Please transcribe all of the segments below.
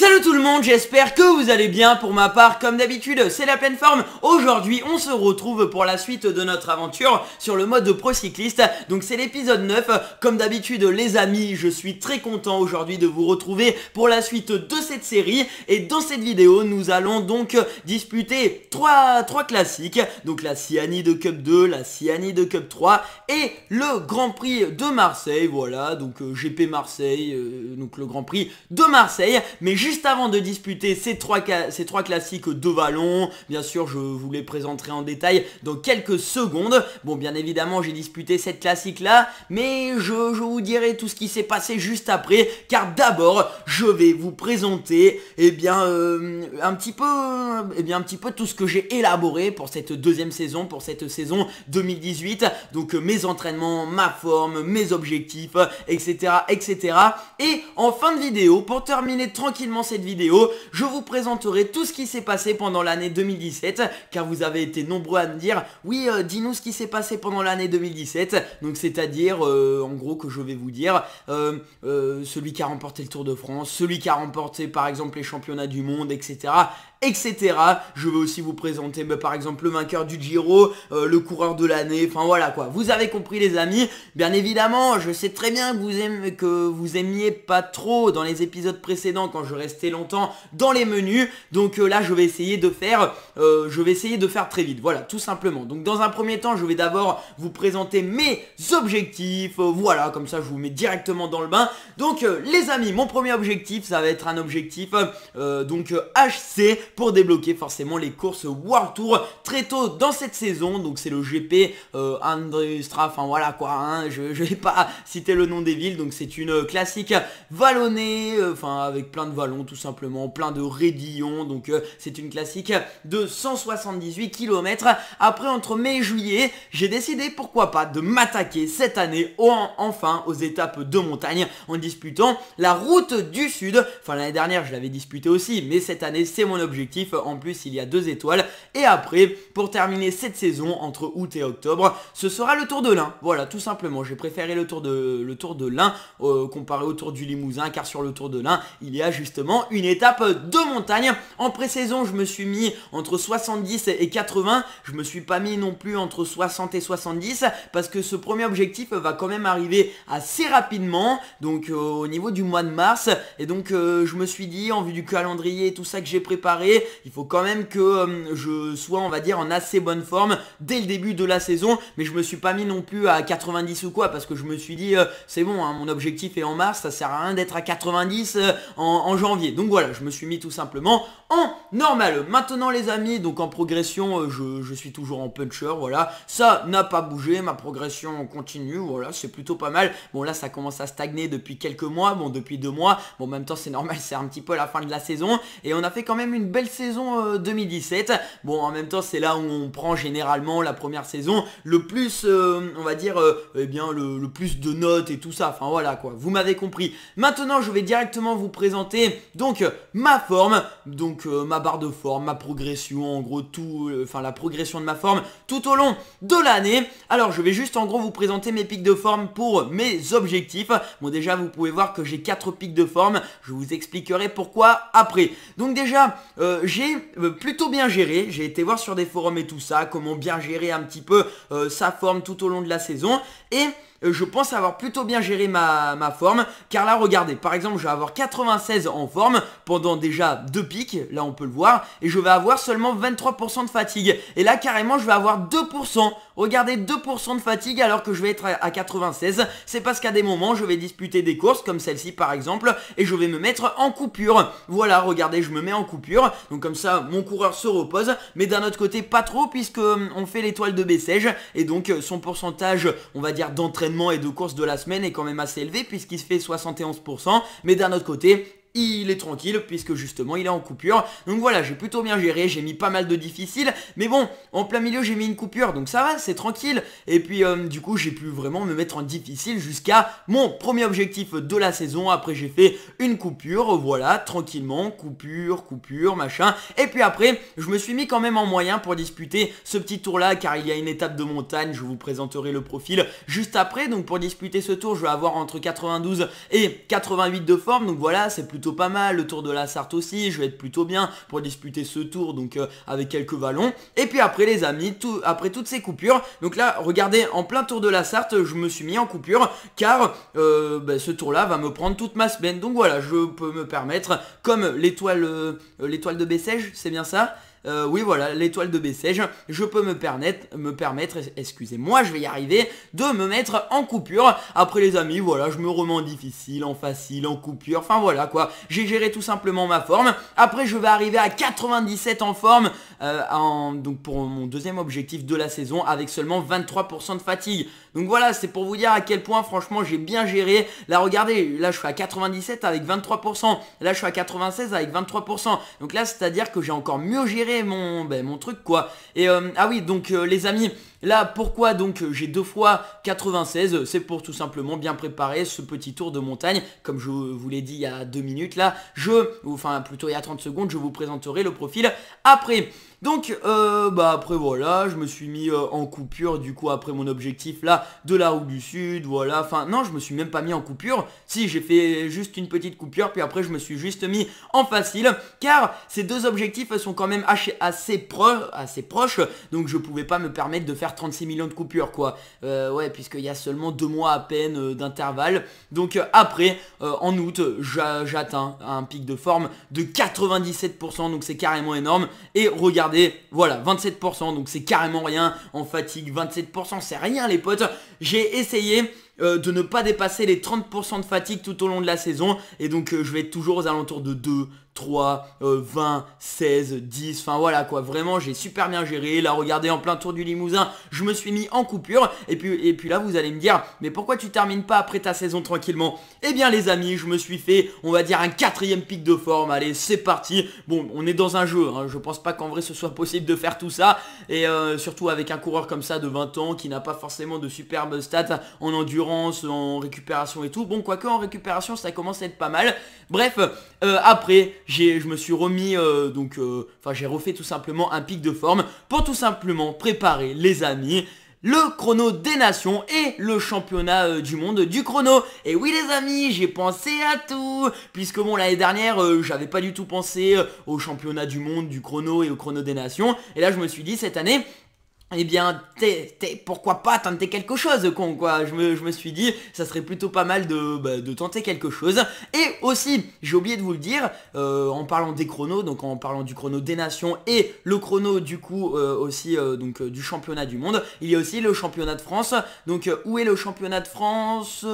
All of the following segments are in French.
Salut tout le monde, j'espère que vous allez bien, pour ma part comme d'habitude c'est la pleine forme Aujourd'hui on se retrouve pour la suite de notre aventure sur le mode de pro cycliste Donc c'est l'épisode 9, comme d'habitude les amis je suis très content aujourd'hui de vous retrouver pour la suite de cette série Et dans cette vidéo nous allons donc disputer 3, classiques Donc la de Cup 2, la de Cup 3 et le Grand Prix de Marseille Voilà donc euh, GP Marseille, euh, donc le Grand Prix de Marseille Mais Juste avant de disputer ces trois, ces trois classiques de vallon, bien sûr je vous les présenterai en détail dans quelques secondes. Bon bien évidemment j'ai disputé cette classique là, mais je, vous dirai tout ce qui s'est passé juste après, car d'abord je vais vous présenter eh bien, euh, un petit peu, eh bien un petit peu tout ce que j'ai élaboré pour cette deuxième saison, pour cette saison 2018. Donc euh, mes entraînements, ma forme, mes objectifs, etc. etc. Et en fin de vidéo, pour terminer tranquillement cette vidéo, je vous présenterai tout ce qui s'est passé pendant l'année 2017, car vous avez été nombreux à me dire, oui, euh, dis-nous ce qui s'est passé pendant l'année 2017, donc c'est-à-dire, euh, en gros, que je vais vous dire, euh, celui qui a remporté le Tour de France, celui qui a remporté, par exemple, les championnats du monde, etc., etc. Je vais aussi vous présenter bah, par exemple le vainqueur du Giro, le coureur de l'année, enfin voilà quoi. Vous avez compris les amis. Bien évidemment, je sais très bien que vous, aimez, que vous aimiez pas trop dans les épisodes précédents quand je rester longtemps dans les menus. Donc euh, là, je vais essayer de faire, euh, je vais essayer de faire très vite. Voilà, tout simplement. Donc dans un premier temps, je vais d'abord vous présenter mes objectifs. Euh, voilà, comme ça, je vous mets directement dans le bain. Donc les amis, mon premier objectif, ça va être un objectif donc HC pour débloquer forcément les courses World Tour très tôt dans cette saison. Donc c'est le GP Straff, enfin voilà quoi. Hein. je, je vais pas citer le nom des villes. Donc c'est une classique vallonnée, enfin avec plein de vallons tout simplement, plein de raidillons. Donc euh, c'est une classique de 178 km. Après, entre mai et juillet, j'ai décidé, pourquoi pas, de m'attaquer cette année enfin aux étapes de montagne en disputant la route du sud. Enfin, l'année dernière, je l'avais disputé aussi, mais cette année, c'est mon objectif. En plus, il y a deux étoiles. Et après, pour terminer cette saison, entre août et octobre, ce sera le Tour de l'Ain. Voilà, tout simplement. J'ai préféré le Tour de, le tour de l'Ain euh, comparé au Tour du Limousin, car sur le Tour de l'Ain, il y a juste une étape de montagne. En pré-saison, je me suis mis entre 70 et 80. Je me suis pas mis non plus entre 60 et 70 parce que ce premier objectif va quand même arriver assez rapidement. Donc euh, au niveau du mois de mars. Et donc euh, je me suis dit en vue du calendrier tout ça que j'ai préparé, il faut quand même que euh, je sois on va dire en assez bonne forme dès le début de la saison. Mais je me suis pas mis non plus à 90 ou quoi parce que je me suis dit c'est bon, hein, mon objectif est en mars, ça sert à rien d'être à 90 en janvier donc voilà, je me suis mis tout simplement en normal. Maintenant les amis, donc en progression, euh, je, suis toujours en puncher, voilà. Ça n'a pas bougé, ma progression continue, voilà, c'est plutôt pas mal. Bon là, ça commence à stagner depuis quelques mois, bon depuis deux mois. Bon en même temps, c'est normal, c'est un petit peu la fin de la saison. Et on a fait quand même une belle saison 2017. Euh, bon en même temps, c'est là où on prend généralement la première saison le plus, euh, on va dire, eh bien le, le plus de notes et tout ça. Enfin voilà quoi, vous m'avez compris. Maintenant, je vais directement vous présenter donc euh, ma forme, donc euh, ma barre de forme, ma progression, en gros tout, euh, enfin la progression de ma forme tout au long de l'année. Alors je vais juste en gros vous présenter mes pics de forme pour mes objectifs. Bon déjà vous pouvez voir que j'ai 4 pics de forme, je vous expliquerai pourquoi après. Donc déjà j'ai plutôt bien géré, j'ai été voir sur des forums et tout ça, comment bien gérer un petit peu sa forme tout au long de la saison. Et euh, je pense avoir plutôt bien géré ma, forme. Car là, regardez, par exemple, je vais avoir 96 en forme pendant déjà deux pics. Là, on peut le voir. Et je vais avoir seulement 23% de fatigue. Et là, carrément, je vais avoir 2% Regardez 2% de fatigue alors que je vais être à 96. C'est parce qu'à des moments, je vais disputer des courses comme celle-ci par exemple et je vais me mettre en coupure. Voilà, regardez, je me mets en coupure. Donc comme ça, mon coureur se repose. Mais d'un autre côté, pas trop puisque euh, on fait l'étoile de Bessège et donc euh, son pourcentage, on va dire, d'entraînement et de course de la semaine est quand même assez élevé puisqu'il se fait 71%. Mais d'un autre côté, il est tranquille puisque justement il est en coupure. Donc voilà, j'ai plutôt bien géré, j'ai mis pas mal de difficiles, mais bon, en plein milieu j'ai mis une coupure, donc ça va, c'est tranquille. Et puis euh, du coup j'ai pu vraiment me mettre en difficile jusqu'à mon premier objectif de la saison. Après j'ai fait une coupure, voilà, tranquillement, coupure, coupure, machin. Et puis après, je me suis mis quand même en moyen pour disputer ce petit tour là, car il y a une étape de montagne, je vous présenterai le profil juste après. Donc pour disputer ce tour, je vais avoir entre 92 et 88 de forme, donc voilà, c'est plutôt pas mal, le tour de la Sarthe aussi, je vais être plutôt bien pour disputer ce tour, donc euh, avec quelques vallons. Et puis après les amis, tout, après toutes ces coupures, donc là, regardez, en plein tour de la Sarthe, je me suis mis en coupure, car euh, ben, ce tour-là va me prendre toute ma semaine. Donc voilà, je peux me permettre, comme l'étoile euh, l'étoile de Bessège, c'est bien ça euh, oui voilà, l'étoile de Bessège, je peux me permettre, me permettre excusez-moi, je vais y arriver, de me mettre en coupure. Après les amis, voilà, je me remets en difficile, en facile, en coupure, enfin voilà quoi, j'ai géré tout simplement ma forme. Après je vais arriver à 97 en forme, euh, donc pour mon deuxième objectif de la saison avec seulement 23% de fatigue. Donc voilà, c'est pour vous dire à quel point franchement j'ai bien géré. Là regardez, là je suis à 97 avec 23%, là je suis à 96 avec 23%. Donc là c'est-à-dire que j'ai encore mieux géré mon, ben, mon truc quoi. Et euh, ah oui, donc euh, les amis, Là, pourquoi donc j'ai deux fois 96 C'est pour tout simplement bien préparer ce petit tour de montagne. Comme je vous l'ai dit il y a deux minutes là, je, enfin plutôt il y a 30 secondes, je vous présenterai le profil après. Donc, euh, bah après voilà, je me suis mis euh, en coupure du coup après mon objectif là de la route du sud, voilà. Enfin non, je me suis même pas mis en coupure. Si j'ai fait juste une petite coupure, puis après je me suis juste mis en facile, car ces deux objectifs sont quand même assez, proches, donc je pouvais pas me permettre de faire 36 millions de coupures quoi. Euh, ouais, puisqu'il y a seulement deux mois à peine d'intervalle. Donc après, en août, j'atteins un pic de forme de 97%, donc c'est carrément énorme. Et regarde regardez, voilà, 27%, donc c'est carrément rien en fatigue, 27%, c'est rien les potes. J'ai essayé euh, de ne pas dépasser les 30% de fatigue tout au long de la saison, et donc euh, je vais toujours aux alentours de 2, 3, 20, 16, 10, enfin voilà quoi, vraiment j'ai super bien géré, là regardez en plein tour du Limousin, je me suis mis en coupure, et puis, et puis là vous allez me dire, mais pourquoi tu termines pas après ta saison tranquillement Eh bien les amis, je me suis fait, on va dire un quatrième pic de forme, allez c'est parti, bon on est dans un jeu, hein. je pense pas qu'en vrai ce soit possible de faire tout ça, et euh, surtout avec un coureur comme ça de 20 ans qui n'a pas forcément de superbes stats en endurance, en récupération et tout, bon quoique en récupération ça commence à être pas mal, bref, euh, après je me suis remis, euh, donc, euh, enfin, j'ai refait tout simplement un pic de forme pour tout simplement préparer, les amis, le chrono des nations et le championnat euh, du monde du chrono. Et oui les amis, j'ai pensé à tout, puisque bon l'année dernière j'avais pas du tout pensé au championnat du monde du chrono et au chrono des nations. Et là je me suis dit cette année eh bien, pourquoi pas tenter quelque chose, con, quoi. Je me, suis dit, ça serait plutôt pas mal bah, de, tenter quelque chose. Et aussi, j'ai oublié de vous le dire, euh, en parlant des chronos, donc en parlant du chrono des nations et le chrono, du coup, euh, aussi, euh, donc, du championnat du monde, il y a aussi le championnat de France. Donc, où est le championnat de France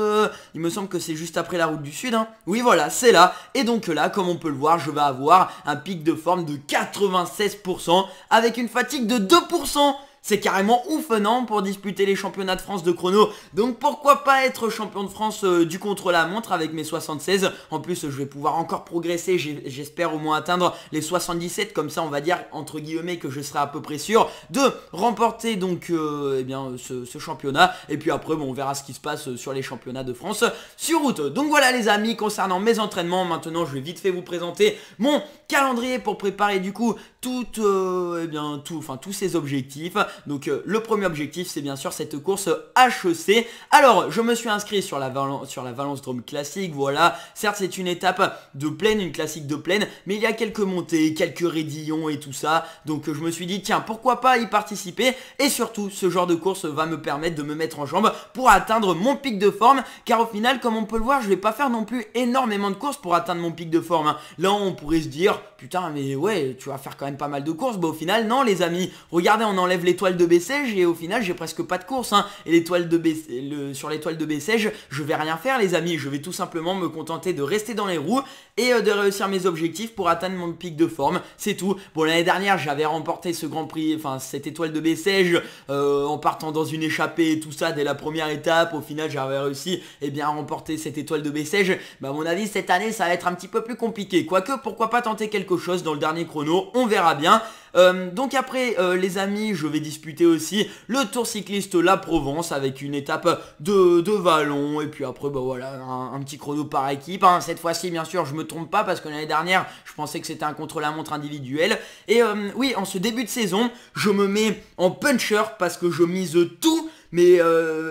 Il me semble que c'est juste après la route du Sud, hein. Oui, voilà, c'est là. Et donc là, comme on peut le voir, je vais avoir un pic de forme de 96%, avec une fatigue de 2% c'est carrément ouf, non Pour disputer les championnats de France de chrono. Donc pourquoi pas être champion de France euh, du contre-la-montre avec mes 76 En plus, je vais pouvoir encore progresser. J'espère au moins atteindre les 77. Comme ça, on va dire, entre guillemets, que je serai à peu près sûr de remporter donc euh, eh bien, ce, ce, championnat. Et puis après, bon, on verra ce qui se passe euh, sur les championnats de France sur route. Donc voilà, les amis, concernant mes entraînements, maintenant, je vais vite fait vous présenter mon calendrier pour préparer du coup tout, euh, eh bien, tout, enfin, tous ces objectifs. Donc euh, le premier objectif c'est bien sûr cette course HEC. Alors je me suis inscrit sur la, sur la Valence Drôme classique, voilà. Certes c'est une étape de plaine, une classique de plaine, mais il y a quelques montées, quelques raidillons et tout ça. Donc je me suis dit tiens pourquoi pas y participer et surtout ce genre de course va me permettre de me mettre en jambe pour atteindre mon pic de forme car au final comme on peut le voir je vais pas faire non plus énormément de courses pour atteindre mon pic de forme. Hein. Là on pourrait se dire putain mais ouais tu vas faire quand même pas mal de courses bah au final non les amis regardez on enlève l'étoile de Bessège et au final j'ai presque pas de course hein. et l'étoile de sur l'étoile de Bessège je vais rien faire les amis je vais tout simplement me contenter de rester dans les roues et euh, de réussir mes objectifs pour atteindre mon pic de forme c'est tout bon l'année dernière j'avais remporté ce grand prix enfin cette étoile de Bessège euh, en partant dans une échappée et tout ça dès la première étape au final j'avais réussi et eh bien à remporter cette étoile de Bessège bah à mon avis cette année ça va être un petit peu plus compliqué quoique pourquoi pas tenter quelque chose dans le dernier chrono, on verra bien. Euh, donc après euh, les amis, je vais disputer aussi le Tour cycliste La Provence avec une étape de, de vallon et puis après bah voilà un, petit chrono par équipe. Hein. Cette fois-ci bien sûr je me trompe pas parce que l'année dernière je pensais que c'était un contre-la-montre individuel. Et euh, oui en ce début de saison je me mets en puncher parce que je mise tout mais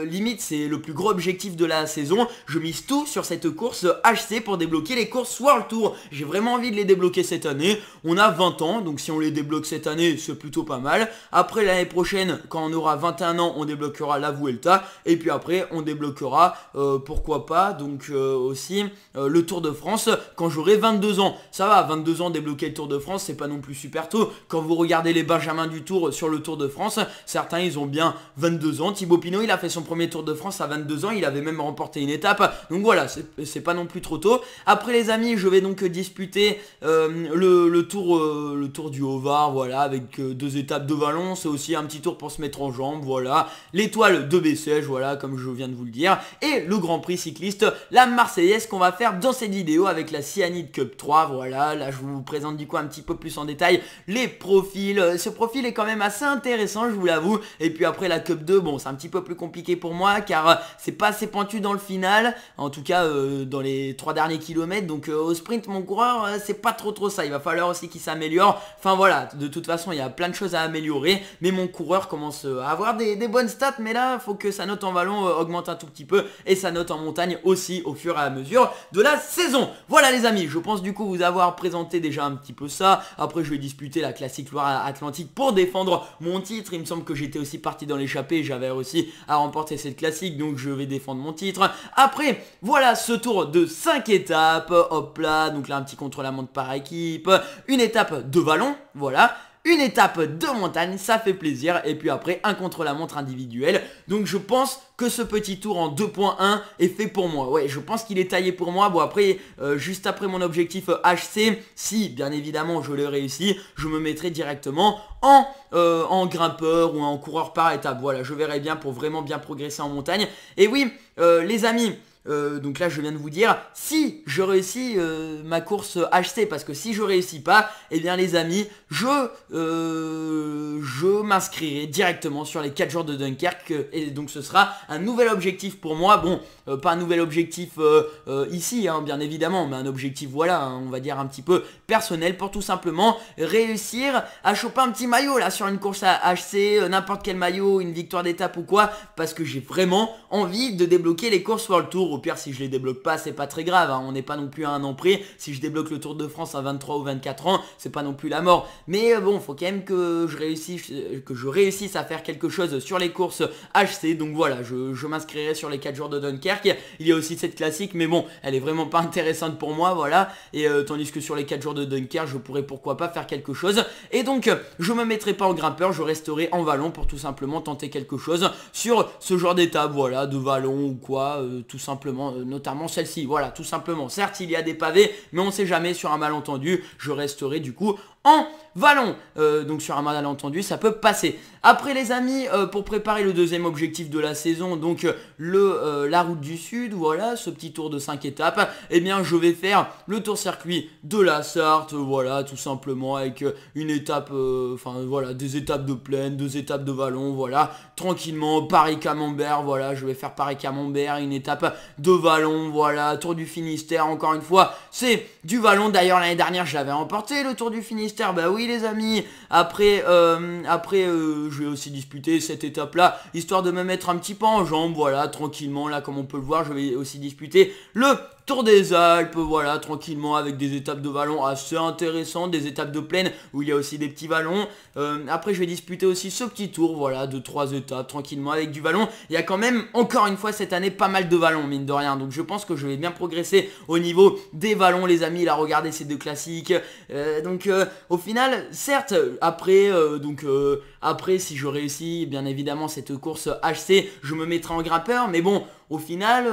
limite c'est le plus gros objectif de la saison. Je mise tout sur cette course HC pour débloquer les courses World Tour. J'ai vraiment envie de les débloquer cette année. On a 20 ans, donc si on les débloque cette année, c'est plutôt pas mal. Après, l'année prochaine, quand on aura 21 ans, on débloquera la Vuelta. Et puis après, on débloquera, euh, pourquoi pas, donc euh, aussi euh, le Tour de France quand j'aurai 22 ans. Ça va, 22 ans, débloquer le Tour de France, c'est pas non plus super tôt. Quand vous regardez les Benjamins du Tour sur le Tour de France, certains, ils ont bien 22 ans. Thibaut Pinot, il a fait son premier Tour de France à 22 ans. Il avait même remporté une étape. Donc voilà, c'est pas non plus trop tôt. Après, les amis, je vais donc disputer le, tour, le Tour du haut voilà voilà, avec euh, deux étapes de vallon, c'est aussi un petit tour pour se mettre en jambe voilà, l'étoile de Bessèges, voilà, comme je viens de vous le dire, et le Grand Prix cycliste, la Marseillaise qu'on va faire dans cette vidéo avec la Cyanide Cup 3, voilà, là je vous présente du coup un petit peu plus en détail les profils, euh, ce profil est quand même assez intéressant, je vous l'avoue, et puis après la Cup 2, bon, c'est un petit peu plus compliqué pour moi, car euh, c'est pas assez pointu dans le final, en tout cas dans les trois derniers kilomètres, donc au sprint, mon coureur, c'est pas trop trop ça, il va falloir aussi qu'il s'améliore, enfin voilà, de de toute façon il y a plein de choses à améliorer mais mon coureur commence euh, à avoir des, bonnes stats mais là il faut que sa note en vallon euh, augmente un tout petit peu et sa note en montagne aussi au fur et à mesure de la saison voilà les amis je pense du coup vous avoir présenté déjà un petit peu ça après je vais disputer la classique Loire Atlantique pour défendre mon titre il me semble que j'étais aussi parti dans l'échappée j'avais aussi à remporter cette classique donc je vais défendre mon titre après voilà ce tour de 5 étapes hop là donc là un petit contre-la-montre par équipe une étape de vallon voilà une étape de montagne, ça fait plaisir. Et puis après, un contre-la-montre individuel. Donc je pense que ce petit tour en 2.1 est fait pour moi. Ouais, je pense qu'il est taillé pour moi. Bon, après, euh, juste après mon objectif HC, si, bien évidemment, je le réussis, je me mettrai directement en, euh, en grimpeur ou en coureur par étape. Voilà, je verrai bien pour vraiment bien progresser en montagne. Et oui, euh, les amis... Euh, donc là je viens de vous dire si je réussis euh, ma course HC parce que si je réussis pas eh bien les amis je euh, je m'inscrirai directement sur les 4 jours de Dunkerque et donc ce sera un nouvel objectif pour moi bon pas un nouvel objectif ici hein, bien évidemment mais un objectif voilà hein, on va dire un petit peu personnel pour tout simplement réussir à choper un petit maillot là sur une course HC n'importe quel maillot une victoire d'étape ou quoi parce que j'ai vraiment envie de débloquer les courses World Tour au pire si je les débloque pas c'est pas très grave, hein. on n'est pas non plus à un an prix. si je débloque le Tour de France à 23 ou 24 ans c'est pas non plus la mort, mais euh, bon faut quand même que je, réussisse, euh, que je réussisse à faire quelque chose sur les courses HC, donc voilà je, m'inscrirai sur les 4 jours de Dunkerque, il y a aussi cette classique mais bon elle est vraiment pas intéressante pour moi voilà, et euh, tandis que sur les 4 jours de Dunkerque je pourrais pourquoi pas faire quelque chose, et donc je me mettrai pas en grimpeur, je resterai en vallon pour tout simplement tenter quelque chose sur ce genre d'étape voilà, de vallon ou quoi, tout simplement euh, notamment celle-ci. Voilà, tout simplement. Certes, il y a des pavés, mais on ne sait jamais sur un malentendu. Je resterai du coup en vallon. Euh, donc sur un malentendu, ça peut passer. Après les amis, euh, pour préparer le deuxième objectif de la saison, donc euh, le, euh, la route du sud, voilà, ce petit tour de 5 étapes, eh bien je vais faire le tour circuit de la Sarthe, voilà, tout simplement avec une étape, enfin voilà, des étapes de plaine, deux étapes de vallon, voilà, tranquillement, Paris-Camembert, voilà, je vais faire Paris-Camembert, une étape de vallon, voilà, tour du Finistère, encore une fois, c'est du vallon, d'ailleurs l'année dernière j'avais remporté le tour du Finistère, bah oui les amis, après, euh, après euh, je vais aussi disputer cette étape-là, histoire de me mettre un petit peu en jambe, voilà, tranquillement, là, comme on peut le voir, je vais aussi disputer le Tour des Alpes, voilà, tranquillement, avec des étapes de vallons assez intéressantes, des étapes de plaine où il y a aussi des petits vallons. Euh, après, je vais disputer aussi ce petit tour, voilà, de trois étapes, tranquillement, avec du vallon. Il y a quand même, encore une fois, cette année, pas mal de vallons, mine de rien. Donc, je pense que je vais bien progresser au niveau des vallons, les amis. Là, regardez ces deux classiques. Euh, donc, euh, au final, certes, après, donc, après, si je réussis, bien évidemment, cette course HC, je me mettrai en grimpeur. Mais bon, au final...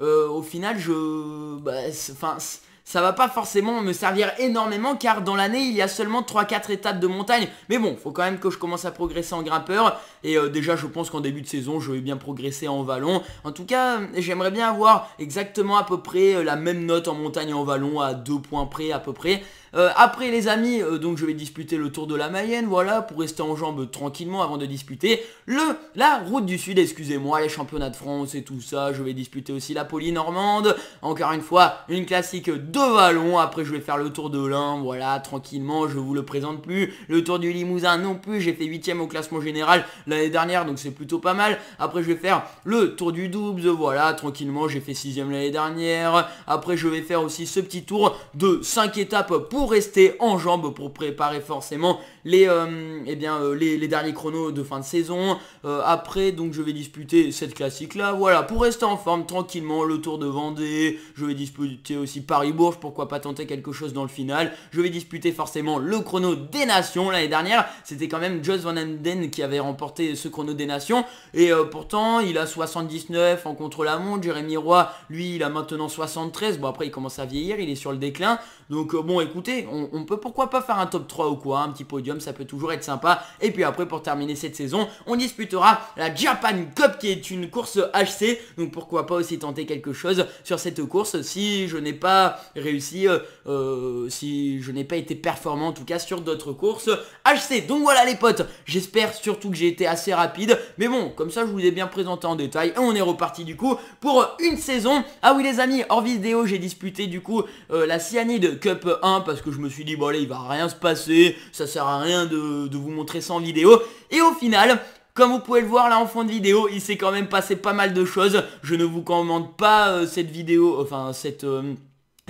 Euh, au final, je... Bah, enfin, ça va pas forcément me servir énormément car dans l'année il y a seulement 3-4 étapes de montagne mais bon faut quand même que je commence à progresser en grimpeur et euh, déjà je pense qu'en début de saison je vais bien progresser en vallon en tout cas j'aimerais bien avoir exactement à peu près euh, la même note en montagne et en vallon à 2 points près à peu près euh, après les amis, euh, donc je vais disputer le Tour de la Mayenne, voilà, pour rester en jambes tranquillement avant de disputer le la Route du Sud, excusez-moi, les championnats de France et tout ça. Je vais disputer aussi la Poly-Normande, encore une fois, une classique de Vallon. Après je vais faire le Tour de l'Ain, voilà, tranquillement, je vous le présente plus. Le Tour du Limousin non plus, j'ai fait 8ème au classement général l'année dernière, donc c'est plutôt pas mal. Après je vais faire le Tour du Doubs, voilà, tranquillement, j'ai fait 6ème l'année dernière. Après je vais faire aussi ce petit tour de 5 étapes pour rester en jambes, pour préparer forcément les, euh, eh bien, euh, les, derniers chronos de fin de saison. Euh, après, donc, je vais disputer cette classique-là. Voilà, pour rester en forme tranquillement, le Tour de Vendée. Je vais disputer aussi Paris-Bourges, pourquoi pas tenter quelque chose dans le final. Je vais disputer forcément le chrono des Nations. L'année dernière, c'était quand même Joss Van Anden qui avait remporté ce chrono des Nations. Et pourtant, il a 79 en contre-la-montre. Jérémy Roy, lui, il a maintenant 73. Bon, après, il commence à vieillir, il est sur le déclin. Donc, bon, écoutez, on, on peut pourquoi pas faire un top 3 ou quoi, un petit podium ça peut toujours être sympa. Et puis après, pour terminer cette saison, on disputera la Japan Cup qui est une course HC. Donc pourquoi pas aussi tenter quelque chose sur cette course si je n'ai pas réussi, euh, euh, si je n'ai pas été performant en tout cas sur d'autres courses HC. Donc voilà les potes, j'espère surtout que j'ai été assez rapide. Mais bon, comme ça je vous ai bien présenté en détail. Et on est reparti du coup pour une saison. Ah oui les amis, hors vidéo j'ai disputé du coup euh, la Cyanide Cup 1 parce que je me suis dit bon allez il va rien se passer, ça sert à rien de, vous montrer sans vidéo. Et au final, comme vous pouvez le voir là en fond de vidéo, il s'est quand même passé pas mal de choses. Je ne vous commande pas euh, cette vidéo, enfin cette... Euh,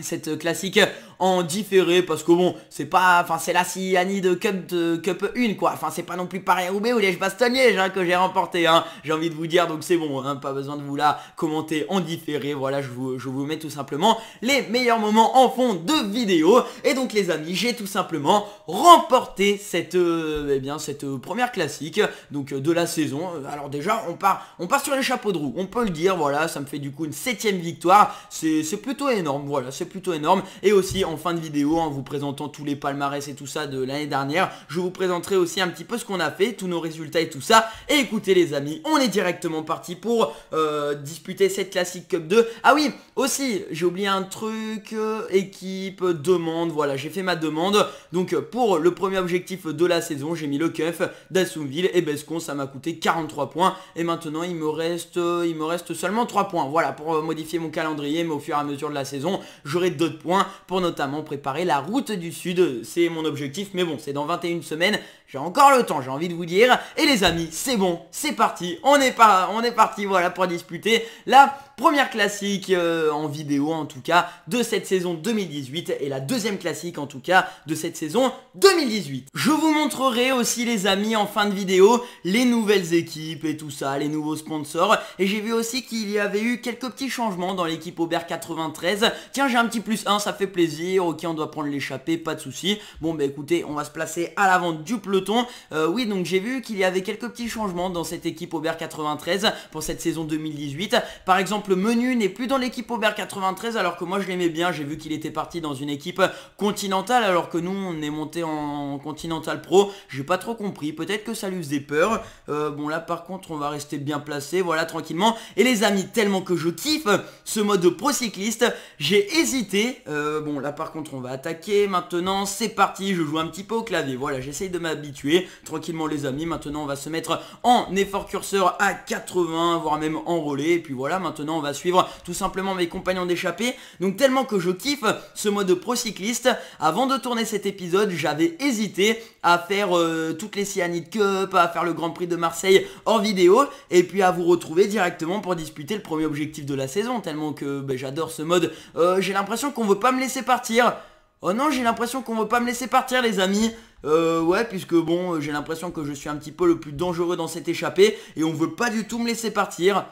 cette classique en différé parce que bon c'est pas enfin c'est la Annie de Cup de Cup 1 quoi enfin c'est pas non plus Paris Roubaix ou les Bastogne hein, que j'ai remporté hein j'ai envie de vous dire donc c'est bon hein, pas besoin de vous la commenter en différé voilà je vous, mets tout simplement les meilleurs moments en fond de vidéo et donc les amis j'ai tout simplement remporté cette euh, eh bien cette première classique donc euh, de la saison euh, alors déjà on part on part sur les chapeaux de roue on peut le dire voilà ça me fait du coup une septième victoire c'est plutôt énorme voilà c'est plutôt énorme. Et aussi en fin de vidéo, en vous présentant tous les palmarès et tout ça de l'année dernière, je vous présenterai aussi un petit peu ce qu'on a fait, tous nos résultats et tout ça. Et écoutez les amis, on est directement parti pour euh, disputer cette classique Cup 2. Ah oui, aussi, j'ai oublié un truc, euh, équipe, demande, voilà, j'ai fait ma demande. Donc pour le premier objectif de la saison, j'ai mis le keuf d'Assumville et Bescon, ça m'a coûté 43 points. Et maintenant, il me reste, euh, il me reste seulement 3 points, voilà, pour modifier mon calendrier, mais au fur et à mesure de la saison, j'aurai d'autres points pour notamment préparer la route du sud. C'est mon objectif, mais bon, c'est dans 21 semaines. J'ai encore le temps, j'ai envie de vous dire. Et les amis, c'est bon, c'est parti. On est, on est parti, voilà, pour disputer la première classique euh, en vidéo, en tout cas, de cette saison 2018. Et la deuxième classique, en tout cas, de cette saison 2018. Je vous montrerai aussi, les amis, en fin de vidéo, les nouvelles équipes et tout ça, les nouveaux sponsors. Et j'ai vu aussi qu'il y avait eu quelques petits changements dans l'équipe Aubert 93. Tiens, j'ai un petit plus 1, ça fait plaisir. Ok, on doit prendre l'échappée, pas de souci. Bon, bah écoutez, on va se placer à l'avant du plus. Euh, oui, donc j'ai vu qu'il y avait quelques petits changements dans cette équipe Aubert 93 pour cette saison 2018. Par exemple, Menu n'est plus dans l'équipe Aubert 93 alors que moi je l'aimais bien. J'ai vu qu'il était parti dans une équipe continentale alors que nous on est monté en continental pro. J'ai pas trop compris. Peut-être que ça lui faisait peur. Euh, bon là par contre on va rester bien placé. Voilà tranquillement. Et les amis, tellement que je kiffe ce mode pro cycliste, j'ai hésité. Euh, bon là par contre on va attaquer maintenant. C'est parti. Je joue un petit peu au clavier. Voilà, j'essaye de m'habiller Tranquillement les amis, maintenant on va se mettre en effort curseur à 80, voire même en relais. Et puis voilà, maintenant on va suivre tout simplement mes compagnons d'échappée. Donc tellement que je kiffe ce mode pro cycliste. Avant de tourner cet épisode, j'avais hésité à faire euh, toutes les Cyanide Cup, à faire le Grand Prix de Marseille hors vidéo, et puis à vous retrouver directement pour disputer le premier objectif de la saison, tellement que ben, j'adore ce mode. Euh, j'ai l'impression qu'on veut pas me laisser partir. Oh non, j'ai l'impression qu'on veut pas me laisser partir les amis euh, ouais, puisque bon, euh, j'ai l'impression que je suis un petit peu le plus dangereux dans cette échappée, et on veut pas du tout me laisser partir.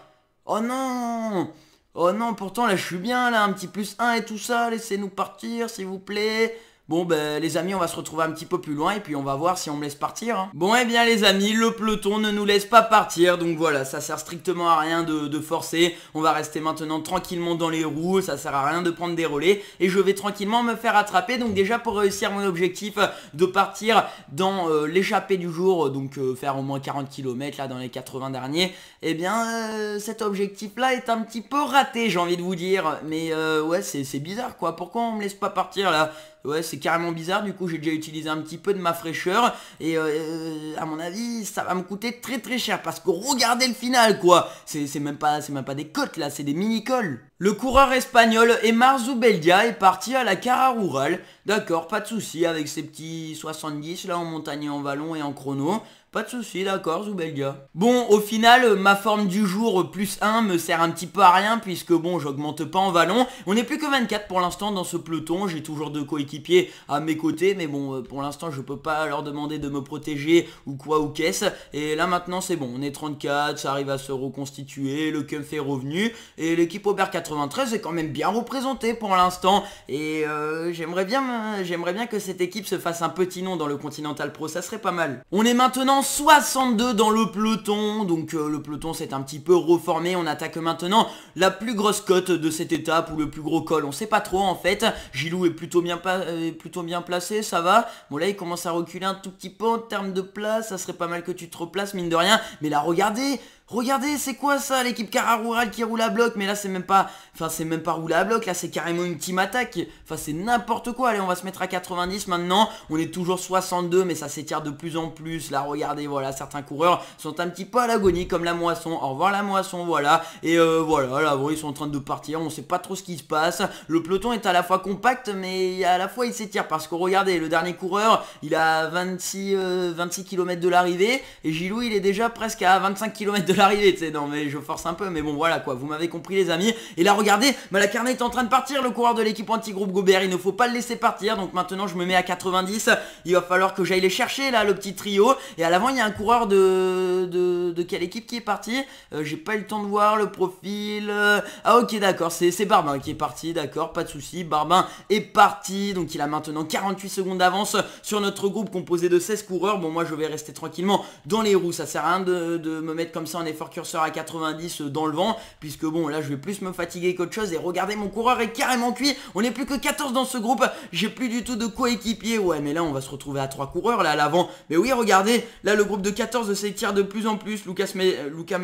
Oh non Oh non, pourtant là je suis bien, là, un petit plus 1 et tout ça, laissez-nous partir, s'il vous plaît. Bon ben les amis on va se retrouver un petit peu plus loin et puis on va voir si on me laisse partir hein. Bon et eh bien les amis le peloton ne nous laisse pas partir donc voilà ça sert strictement à rien de, forcer On va rester maintenant tranquillement dans les roues ça sert à rien de prendre des relais Et je vais tranquillement me faire attraper donc déjà pour réussir mon objectif euh, de partir dans euh, l'échappée du jour euh, Donc faire au moins 40 km là dans les 80 derniers Et eh bien cet objectif là est un petit peu raté j'ai envie de vous dire Mais ouais c'est bizarre quoi pourquoi on me laisse pas partir là ouais c'est carrément bizarre du coup j'ai déjà utilisé un petit peu de ma fraîcheur et euh, à mon avis ça va me coûter très très cher parce que regardez le final quoi c'est même pas c'est même pas des côtes là c'est des mini cols le coureur espagnol Emar Zubeldia est parti à la cara rural d'accord pas de souci avec ses petits 70 là en montagne et en vallon et en chrono pas de soucis d'accord, Zoubelga. Bon, au final, ma forme du jour plus 1 me sert un petit peu à rien puisque bon, j'augmente pas en vallon. On est plus que 24 pour l'instant dans ce peloton. J'ai toujours deux coéquipiers à mes côtés, mais bon, euh, pour l'instant, je peux pas leur demander de me protéger ou quoi ou qu'est-ce. Et là maintenant, c'est bon, on est 34, ça arrive à se reconstituer, le Kempf est revenu et l'équipe Aubert 93 est quand même bien représentée pour l'instant. Et euh, j'aimerais bien, j'aimerais bien que cette équipe se fasse un petit nom dans le Continental Pro, ça serait pas mal. On est maintenant 62 dans le peloton, donc euh, le peloton s'est un petit peu reformé, on attaque maintenant la plus grosse cote de cette étape, ou le plus gros col, on sait pas trop en fait, Gilou est plutôt bien, euh, plutôt bien placé, ça va, bon là il commence à reculer un tout petit peu en termes de place, ça serait pas mal que tu te replaces mine de rien, mais là regardez, Regardez, c'est quoi ça L'équipe Rural qui roule à bloc. Mais là, c'est même pas. Enfin, c'est même pas roule à bloc. Là, c'est carrément une team attaque. Enfin, c'est n'importe quoi. Allez, on va se mettre à 90 maintenant. On est toujours 62, mais ça s'étire de plus en plus. Là, regardez, voilà, certains coureurs sont un petit peu à l'agonie, comme la moisson. Au revoir, la moisson, voilà. Et euh, voilà, là, ils sont en train de partir. On sait pas trop ce qui se passe. Le peloton est à la fois compact, mais à la fois il s'étire. Parce que regardez, le dernier coureur, il a 26, 26 km de l'arrivée. Et Gilou, il est déjà presque à 25 km de arrivé, tu sais, non mais je force un peu, mais bon voilà quoi, vous m'avez compris les amis. Et là regardez, la carnet est en train de partir, le coureur de l'équipe anti-groupe Gobert, il ne faut pas le laisser partir, donc maintenant je me mets à 90, il va falloir que j'aille les chercher là, le petit trio. Et à l'avant il y a un coureur de, de, quelle équipe qui est parti euh, J'ai pas eu le temps de voir le profil. Euh, ah ok d'accord, c'est Barbin qui est parti, d'accord, pas de souci. Barbin est parti, donc il a maintenant 48 secondes d'avance sur notre groupe composé de 16 coureurs. Bon moi je vais rester tranquillement dans les roues, ça sert à rien de, de me mettre comme ça en les curseur à 90 euh, dans le vent puisque bon là je vais plus me fatiguer qu'autre chose et regardez mon coureur est carrément cuit on n'est plus que 14 dans ce groupe j'ai plus du tout de coéquipier ouais mais là on va se retrouver à trois coureurs là à l'avant mais oui regardez là le groupe de 14 s'étire de plus en plus Lucas mais euh, Lucas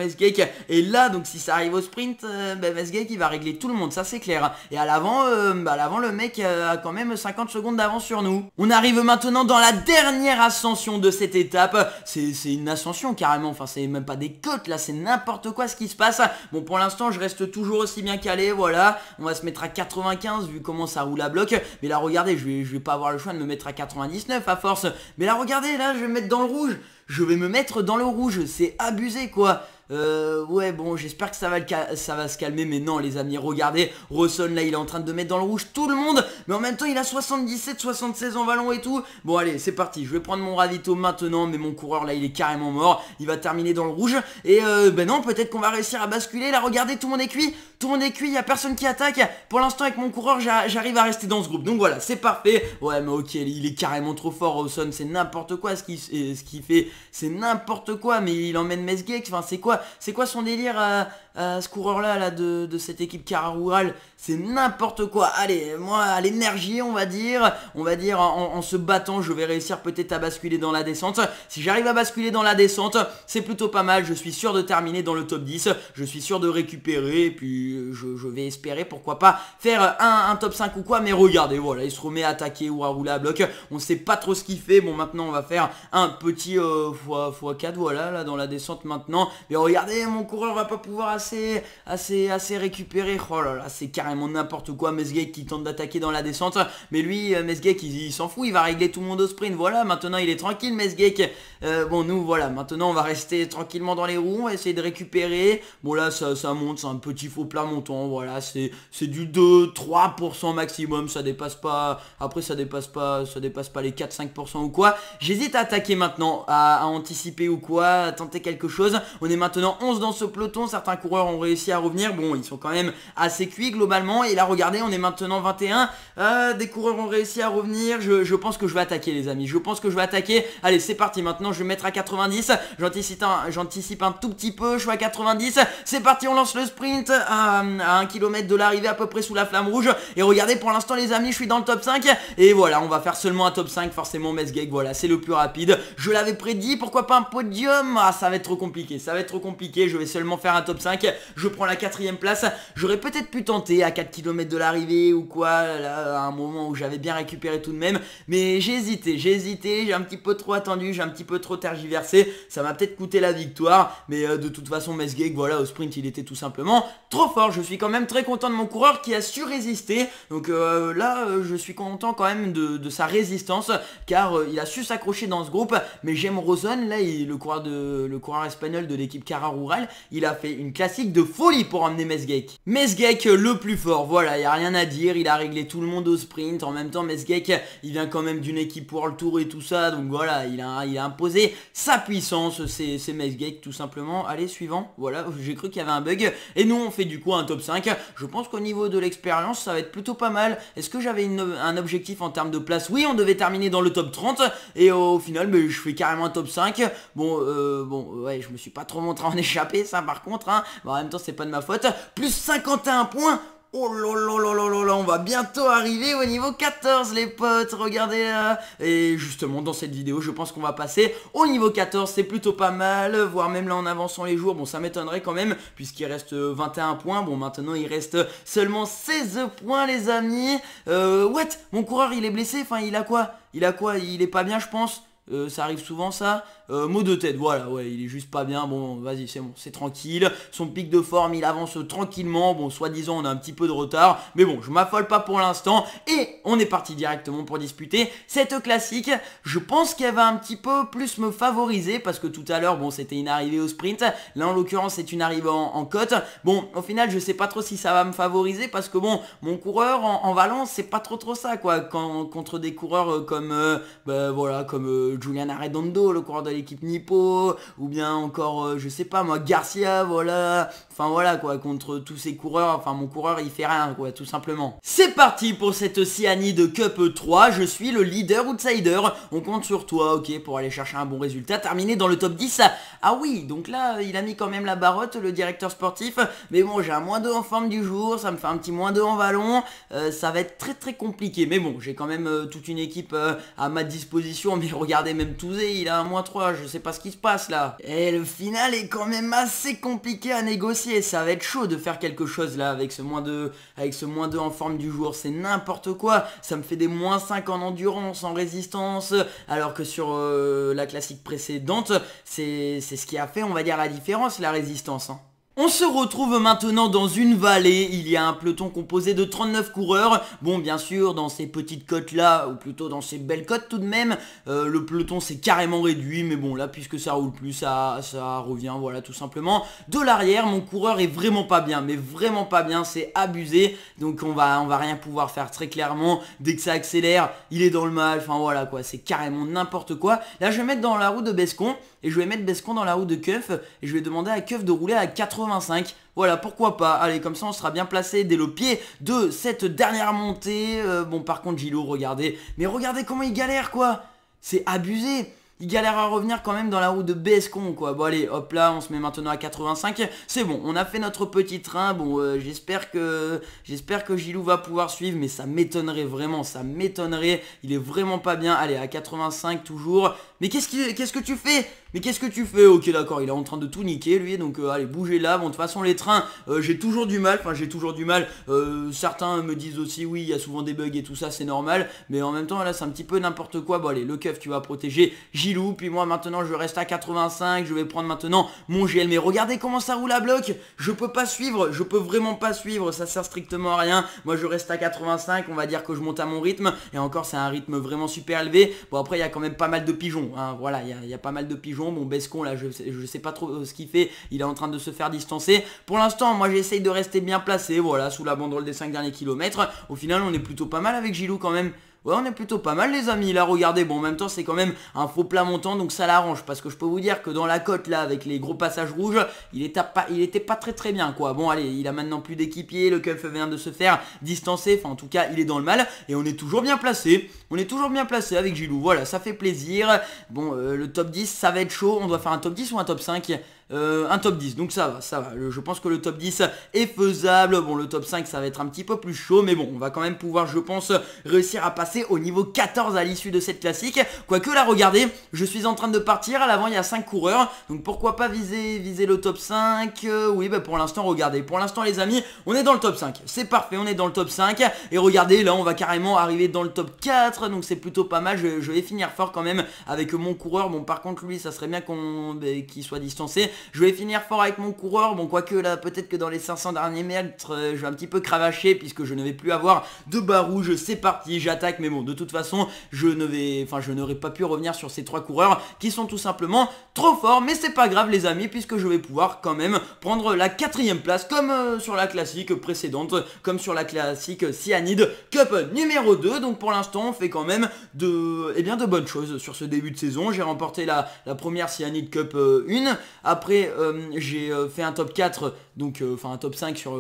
est là donc si ça arrive au sprint euh, ben mes il va régler tout le monde ça c'est clair et à l'avant bah, à l'avant le mec a quand même 50 secondes d'avance sur nous on arrive maintenant dans la dernière ascension de cette étape c'est une ascension carrément enfin c'est même pas des côtes là c'est n'importe quoi ce qui se passe. Bon pour l'instant je reste toujours aussi bien calé, voilà. On va se mettre à 95 vu comment ça roule à bloc. Mais là regardez, je vais, je vais pas avoir le choix de me mettre à 99 à force. Mais là regardez, là je vais me mettre dans le rouge. Je vais me mettre dans le rouge, c'est abusé quoi. Euh, ouais, bon, j'espère que ça va, ça va se calmer, mais non, les amis, regardez, Rosson, là, il est en train de mettre dans le rouge tout le monde, mais en même temps, il a 77, 76 en ballon et tout. Bon, allez, c'est parti, je vais prendre mon ravito maintenant, mais mon coureur, là, il est carrément mort, il va terminer dans le rouge, et euh, ben non, peut-être qu'on va réussir à basculer, là, regardez, tout le monde est cuit, tout le monde est cuit, il y a personne qui attaque, pour l'instant, avec mon coureur, j'arrive à rester dans ce groupe, donc voilà, c'est parfait. Ouais, mais ok, il est carrément trop fort, Rosson, c'est n'importe quoi ce qu'il euh, ce fait, c'est n'importe quoi, mais il emmène Mesgex, enfin, c'est quoi c'est quoi son délire euh, ce coureur-là là, de, cette équipe Cararural, c'est n'importe quoi. Allez, moi, à l'énergie, on va dire, on va dire, en, se battant, je vais réussir peut-être à basculer dans la descente. Si j'arrive à basculer dans la descente, c'est plutôt pas mal. Je suis sûr de terminer dans le top 10. Je suis sûr de récupérer. Et puis, je, vais espérer, pourquoi pas, faire un, top 5 ou quoi. Mais regardez, voilà, il se remet à attaquer ou à rouler à bloc. On sait pas trop ce qu'il fait. Bon, maintenant, on va faire un petit x4, euh, voilà, là, dans la descente maintenant. Mais regardez, mon coureur va pas pouvoir assez, assez, assez récupéré. Oh là là, c'est carrément n'importe quoi. Mesgek qui tente d'attaquer dans la descente. Mais lui, euh, Mesgek, il, s'en fout. Il va régler tout le monde au sprint. Voilà, maintenant il est tranquille, Mesgek. Euh, bon, nous, voilà, maintenant on va rester tranquillement dans les roues. On va essayer de récupérer. Bon, là, ça, ça monte. C'est un petit faux plat montant. Voilà, c'est du 2-3% maximum. Ça dépasse pas. Après, ça dépasse pas, ça dépasse pas les 4-5% ou quoi. J'hésite à attaquer maintenant, à, anticiper ou quoi, à tenter quelque chose. On est maintenant 11 dans ce peloton. Certains courent ont réussi à revenir. Bon, ils sont quand même assez cuits globalement. Et là, regardez, on est maintenant 21. Euh, des coureurs ont réussi à revenir. Je, pense que je vais attaquer, les amis. Je pense que je vais attaquer. Allez, c'est parti. Maintenant, je vais mettre à 90. J'anticipe un, j'anticipe un, tout petit peu. Je suis à 90. C'est parti, on lance le sprint euh, à, 1 km de l'arrivée à peu près sous la flamme rouge. Et regardez, pour l'instant, les amis, je suis dans le top 5. Et voilà, on va faire seulement un top 5. Forcément, gag voilà, c'est le plus rapide. Je l'avais prédit. Pourquoi pas un podium Ah, ça va être trop compliqué. Ça va être trop compliqué. Je vais seulement faire un top 5 je prends la quatrième place. J'aurais peut-être pu tenter à 4 km de l'arrivée ou quoi, à un moment où j'avais bien récupéré tout de même. Mais j'ai hésité, j'ai hésité, j'ai un petit peu trop attendu, j'ai un petit peu trop tergiversé. Ça m'a peut-être coûté la victoire, mais euh, de toute façon, Mesgeek, voilà, au sprint, il était tout simplement trop fort. Je suis quand même très content de mon coureur qui a su résister. Donc euh, là, euh, je suis content quand même de, sa résistance car euh, il a su s'accrocher dans ce groupe. Mais j'aime Rosen, là, il, le, coureur de, le coureur espagnol de l'équipe Cara Rural, il a fait une classique de folie pour emmener Mesgek. Mesgek, le plus fort, voilà, il n'y a rien à dire. Il a réglé tout le monde au sprint. En même temps, Mesgek, il vient quand même d'une équipe World Tour et tout ça. Donc voilà, il a, il a imposé sa puissance. C'est Mesgek tout simplement. Allez, suivant. Voilà, j'ai cru qu'il y avait un bug. Et nous, on fait du coup un top 5. Je pense qu'au niveau de l'expérience, ça va être plutôt pas mal. Est-ce que j'avais un objectif en termes de place Oui, on devait terminer dans le top 30. Et au final, ben, je fais carrément un top 5. Bon, euh, bon, ouais, je me suis pas trop montré en échappé, ça par contre. Hein. en même temps, c'est pas de ma faute. Plus 51 points Oh là là, on va bientôt arriver au niveau 14 les potes, regardez là Et justement dans cette vidéo je pense qu'on va passer au niveau 14, c'est plutôt pas mal, voire même là en avançant les jours, bon ça m'étonnerait quand même puisqu'il reste 21 euh, points, bon maintenant il reste seulement 16 points les amis Euh what Mon coureur il est blessé, enfin il a quoi Il a quoi Il est pas bien je pense euh, ça arrive souvent ça euh, mot de tête, voilà, ouais, il est juste pas bien, bon, vas-y, c'est bon, c'est tranquille. Son pic de forme, il avance tranquillement, bon, soi-disant, on a un petit peu de retard, mais bon, je m'affole pas pour l'instant, et on est parti directement pour disputer cette classique. Je pense qu'elle va un petit peu plus me favoriser, parce que tout à l'heure, bon, c'était une arrivée au sprint, là, en l'occurrence, c'est une arrivée en, cote côte. Bon, au final, je sais pas trop si ça va me favoriser, parce que bon, mon coureur en, Valence, c'est pas trop trop ça, quoi, quand, contre des coureurs euh, comme, euh, ben, voilà, comme euh, Julian Arredondo, le coureur de l'équipe Nippo, ou bien encore, euh, je sais pas moi, Garcia, voilà. Enfin voilà quoi, contre tous ces coureurs, enfin mon coureur il fait rien quoi, tout simplement. C'est parti pour cette cyanide de Cup 3, je suis le leader outsider, on compte sur toi, ok, pour aller chercher un bon résultat, terminé dans le top 10. Ah oui, donc là, il a mis quand même la barotte, le directeur sportif, mais bon, j'ai un moins 2 en forme du jour, ça me fait un petit moins 2 en ballon, euh, ça va être très très compliqué, mais bon, j'ai quand même euh, toute une équipe à ma disposition, mais regardez même Touzé, il a un moins 3 je sais pas ce qui se passe là. Et eh, le final est quand même assez compliqué à négocier, ça va être chaud de faire quelque chose là avec ce moins 2, avec ce moins 2 en forme du jour, c'est n'importe quoi, ça me fait des moins 5 en endurance, en résistance, alors que sur euh, la classique précédente, c'est ce qui a fait, on va dire, la différence, la résistance. Hein. On se retrouve maintenant dans une vallée, il y a un peloton composé de 39 coureurs, bon bien sûr dans ces petites côtes là, ou plutôt dans ces belles côtes tout de même, euh, le peloton s'est carrément réduit, mais bon là puisque ça roule plus, ça, ça revient, voilà tout simplement. De l'arrière, mon coureur est vraiment pas bien, mais vraiment pas bien, c'est abusé, donc on va, on va rien pouvoir faire très clairement, dès que ça accélère, il est dans le mal, enfin voilà quoi, c'est carrément n'importe quoi. Là je vais mettre dans la roue de Bescon, et je vais mettre Bescon dans la roue de Keuf et je vais demander à Keuf de rouler à 85. Voilà, pourquoi pas. Allez, comme ça, on sera bien placé dès le pied de cette dernière montée. Euh, bon, par contre, Gilou, regardez. Mais regardez comment il galère, quoi. C'est abusé. Il galère à revenir quand même dans la roue de Bescon quoi. Bon allez, hop là, on se met maintenant à 85. C'est bon, on a fait notre petit train. Bon, euh, j'espère que j'espère que Gilou va pouvoir suivre, mais ça m'étonnerait vraiment, ça m'étonnerait. Il est vraiment pas bien. Allez, à 85 toujours. Mais qu'est-ce qu'est-ce que tu fais mais qu'est-ce que tu fais Ok d'accord, il est en train de tout niquer lui, donc euh, allez bougez là. Bon de toute façon les trains, euh, j'ai toujours du mal, enfin j'ai toujours du mal. Euh, certains me disent aussi oui, il y a souvent des bugs et tout ça, c'est normal. Mais en même temps là c'est un petit peu n'importe quoi. Bon allez, le keuf tu vas protéger Gilou, puis moi maintenant je reste à 85, je vais prendre maintenant mon GL. Mais regardez comment ça roule à bloc, je peux pas suivre, je peux vraiment pas suivre, ça sert strictement à rien. Moi je reste à 85, on va dire que je monte à mon rythme, et encore c'est un rythme vraiment super élevé. Bon après il y a quand même pas mal de pigeons, hein, voilà, il y a pas mal de pigeons mon bon, Bescon, là, je, je sais pas trop euh, ce qu'il fait. Il est en train de se faire distancer. Pour l'instant, moi, j'essaye de rester bien placé, voilà, sous la banderole des 5 derniers kilomètres. Au final, on est plutôt pas mal avec Gilou quand même. Ouais, on est plutôt pas mal les amis, là, regardez. Bon, en même temps, c'est quand même un faux plat montant, donc ça l'arrange. Parce que je peux vous dire que dans la cote, là, avec les gros passages rouges, il était pas, il pas très très bien, quoi. Bon, allez, il a maintenant plus d'équipiers, le Cuff vient de se faire distancer. Enfin, en tout cas, il est dans le mal. Et on est toujours bien placé. On est toujours bien placé avec Gilou. Voilà, ça fait plaisir. Bon, euh, le top 10, ça va être chaud. On doit faire un top 10 ou un top 5 euh, un top 10. Donc ça va, ça va. Je pense que le top 10 est faisable. Bon, le top 5, ça va être un petit peu plus chaud. Mais bon, on va quand même pouvoir, je pense, réussir à passer au niveau 14 à l'issue de cette classique. Quoique là, regardez, je suis en train de partir. À l'avant, il y a 5 coureurs. Donc pourquoi pas viser, viser le top 5 euh, Oui, bah pour l'instant, regardez. Pour l'instant, les amis, on est dans le top 5. C'est parfait, on est dans le top 5. Et regardez, là, on va carrément arriver dans le top 4. Donc c'est plutôt pas mal. Je, je, vais finir fort quand même avec mon coureur. Bon, par contre, lui, ça serait bien qu'on bah, qu'il soit distancé. Je vais finir fort avec mon coureur. Bon, quoique là, peut-être que dans les 500 derniers mètres, euh, je vais un petit peu cravacher puisque je ne vais plus avoir de bas rouge. C'est parti, j'attaque. Mais bon, de toute façon, je ne vais, enfin, je n'aurais pas pu revenir sur ces trois coureurs qui sont tout simplement trop forts. Mais c'est pas grave, les amis, puisque je vais pouvoir quand même prendre la quatrième place comme euh, sur la classique précédente, comme sur la classique Cyanide Cup numéro 2. Donc pour l'instant, on fait quand même de, eh bien, de bonnes choses sur ce début de saison. J'ai remporté la, première Cyanide Cup 1. Euh, après après, euh, j'ai euh, fait un top 4, donc euh, enfin un top 5 sur,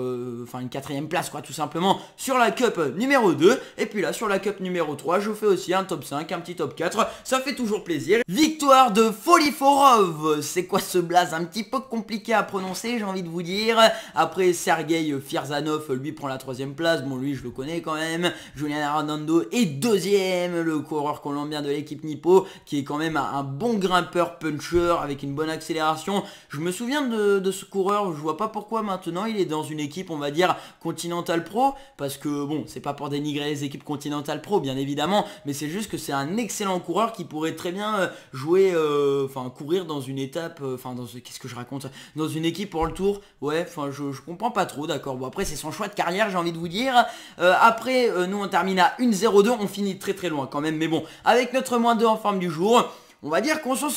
enfin une quatrième place quoi, tout simplement, sur la cup numéro 2. Et puis là, sur la cup numéro 3, je fais aussi un top 5, un petit top 4. Ça fait toujours plaisir. Victoire de Foliforov. C'est quoi ce blaze Un petit peu compliqué à prononcer, j'ai envie de vous dire. Après, Sergei Firzanov, lui prend la troisième place. Bon, lui, je le connais quand même. Julian Arnando est deuxième, le coureur colombien de l'équipe Nippo, qui est quand même un bon grimpeur puncher avec une bonne accélération. Je me souviens de, ce coureur, je vois pas pourquoi maintenant il est dans une équipe, on va dire, Continental Pro, parce que bon, c'est pas pour dénigrer les équipes Continental Pro, bien évidemment, mais c'est juste que c'est un excellent coureur qui pourrait très bien euh, jouer, euh, enfin courir dans une étape, euh, enfin dans qu'est-ce que je raconte, dans une équipe pour le tour, ouais, enfin je, comprends pas trop, d'accord, bon après c'est son choix de carrière, j'ai envie de vous dire, après nous on termine à 1-0-2, on finit très très loin quand même, mais bon, avec notre moins 2 en forme du jour, on va dire qu'on s'en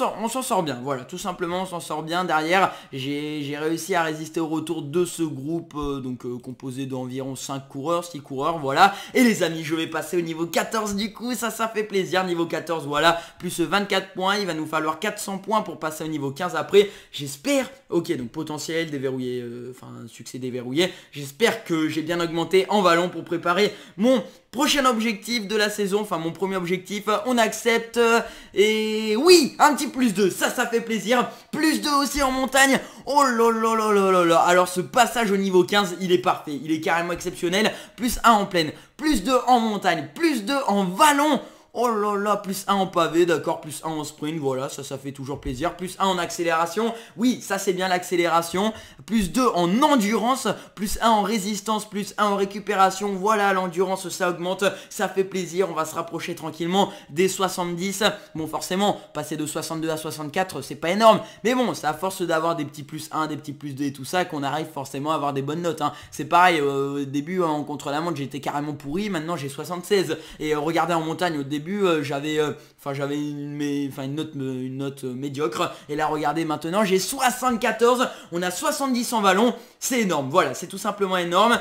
sort, bien. Voilà, tout simplement, on s'en sort bien. Derrière, j'ai réussi à résister au retour de ce groupe, euh, donc euh, composé d'environ 5 coureurs, 6 coureurs, voilà. Et les amis, je vais passer au niveau 14 du coup, ça, ça fait plaisir. Niveau 14, voilà, plus 24 points. Il va nous falloir 400 points pour passer au niveau 15 après. J'espère, ok, donc potentiel déverrouillé, euh, enfin, succès déverrouillé. J'espère que j'ai bien augmenté en vallon pour préparer mon Prochain objectif de la saison, enfin mon premier objectif, on accepte. Euh, et oui, un petit plus 2, ça, ça fait plaisir. Plus 2 aussi en montagne. Oh là là là là là Alors ce passage au niveau 15, il est parfait. Il est carrément exceptionnel. Plus 1 en plaine, plus 2 en montagne, plus 2 en vallon. Oh là là, plus 1 en pavé, d'accord, plus 1 en sprint, voilà, ça, ça fait toujours plaisir. Plus 1 en accélération, oui, ça c'est bien l'accélération. Plus 2 en endurance, plus 1 en résistance, plus 1 en récupération, voilà, l'endurance, ça augmente, ça fait plaisir. On va se rapprocher tranquillement des 70. Bon, forcément, passer de 62 à 64, c'est pas énorme. Mais bon, c'est à force d'avoir des petits plus 1, des petits plus 2 et tout ça qu'on arrive forcément à avoir des bonnes notes. Hein. C'est pareil, euh, au début, hein, en contre-la-montre, j'étais carrément pourri, maintenant j'ai 76. Et euh, regardez en montagne, au début, euh, j'avais euh, enfin j'avais une, une, note, euh, une note médiocre. Et là, regardez, maintenant, j'ai 74. On a 70 en ballon. C'est énorme. Voilà, c'est tout simplement énorme.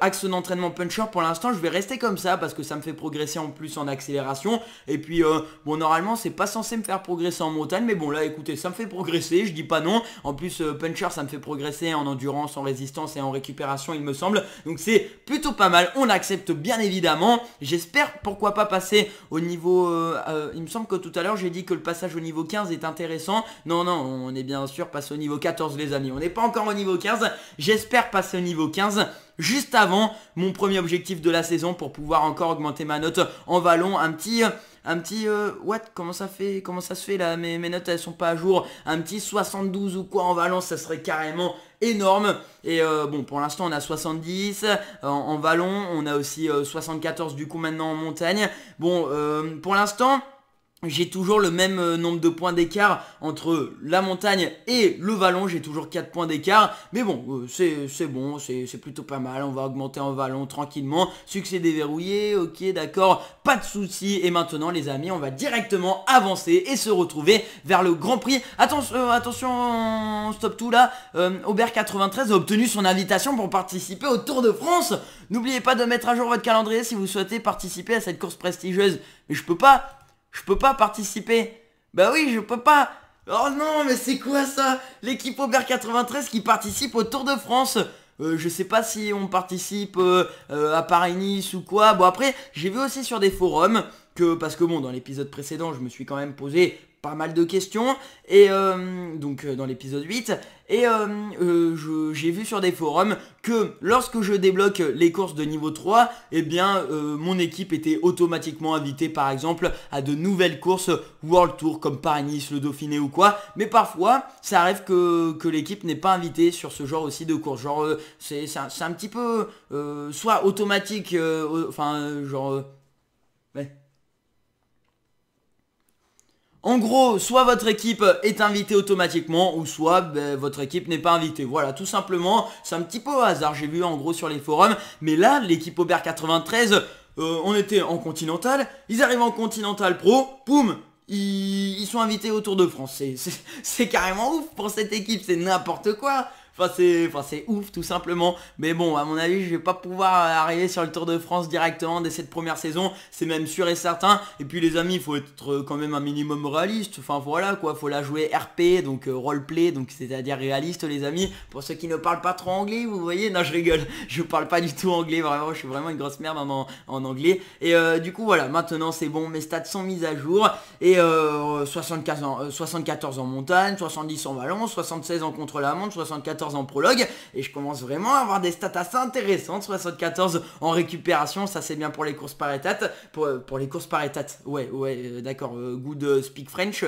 axe d'entraînement puncher, pour l'instant, je vais rester comme ça parce que ça me fait progresser en plus en accélération. Et puis, bon, normalement, c'est pas censé me faire progresser en montagne. Mais bon, là, écoutez, ça me fait progresser. Je dis pas non. En plus, puncher, ça me fait progresser en endurance, en résistance et en récupération, il me semble. Donc, c'est plutôt pas mal. On accepte bien évidemment. J'espère, pourquoi pas, passer au niveau niveau... Euh, euh, il me semble que tout à l'heure j'ai dit que le passage au niveau 15 est intéressant. Non, non, on est bien sûr passé au niveau 14 les amis. On n'est pas encore au niveau 15. J'espère passer au niveau 15 juste avant mon premier objectif de la saison pour pouvoir encore augmenter ma note en vallon. Un petit... Euh, un petit... what Comment ça fait Comment ça se fait là mes, mes notes elles sont pas à jour. Un petit 72 ou quoi en vallon, ça serait carrément énorme. Et euh, bon, pour l'instant, on a 70 euh, en, en vallon. On a aussi 74 euh, du coup maintenant en montagne. Bon, pour l'instant j'ai toujours le même euh, nombre de points d'écart entre la montagne et le vallon, j'ai toujours 4 points d'écart, mais bon, euh, c'est bon, c'est plutôt pas mal, on va augmenter en vallon tranquillement, succès déverrouillé, ok, d'accord, pas de soucis, et maintenant les amis, on va directement avancer et se retrouver vers le Grand Prix, attention, euh, attention, stop tout là, Aubert93 a obtenu son invitation pour participer au Tour de France, n'oubliez pas de mettre à jour votre calendrier si vous souhaitez participer à cette course prestigieuse, mais je peux pas, je peux pas participer. Bah oui, je peux pas. Oh non, mais c'est quoi ça L'équipe Aubert 93 qui participe au Tour de France. Euh, je sais pas si on participe euh, euh, à Paris-Nice ou quoi. Bon après, j'ai vu aussi sur des forums que, parce que bon, dans l'épisode précédent, je me suis quand même posé pas mal de questions, et euh, donc euh, dans l'épisode 8, et euh, j'ai vu sur des forums que lorsque je débloque les courses de niveau 3, eh bien mon équipe était automatiquement invitée par exemple à de nouvelles courses World Tour comme Paris-Nice, le Dauphiné ou quoi, mais parfois ça arrive que, l'équipe n'est pas invitée sur ce genre aussi de courses, genre c'est un, un, petit peu soit automatique, enfin genre... En gros, soit votre équipe est invitée automatiquement, ou soit ben, votre équipe n'est pas invitée. Voilà, tout simplement, c'est un petit peu au hasard, j'ai vu en gros sur les forums. Mais là, l'équipe Aubert 93, euh, on était en Continental, ils arrivent en Continental Pro, boum ils, ils sont invités au Tour de France. C'est carrément ouf pour cette équipe, c'est n'importe quoi. Enfin, c'est, ouf, tout simplement. Mais bon, à mon avis, je vais pas pouvoir euh, arriver sur le Tour de France directement dès cette première saison. C'est même sûr et certain. Et puis, les amis, il faut être euh, quand même un minimum réaliste. Enfin, voilà, quoi. Faut la jouer RP, donc role euh, roleplay, donc c'est-à-dire réaliste, les amis. Pour ceux qui ne parlent pas trop anglais, vous voyez. Non, je rigole. Je parle pas du tout anglais, vraiment. Je suis vraiment une grosse merde en, anglais. Et du coup, voilà. Maintenant, c'est bon. Mes stats sont mises à jour. Et 75 74 en montagne, 70 en vallon 76 en contre-la-montre, 74 en prologue et je commence vraiment à avoir des stats assez intéressantes. 74 en récupération, ça c'est bien pour les courses par état. Pour, euh, pour, les courses par état, ouais, ouais, euh, d'accord, euh, good speak French.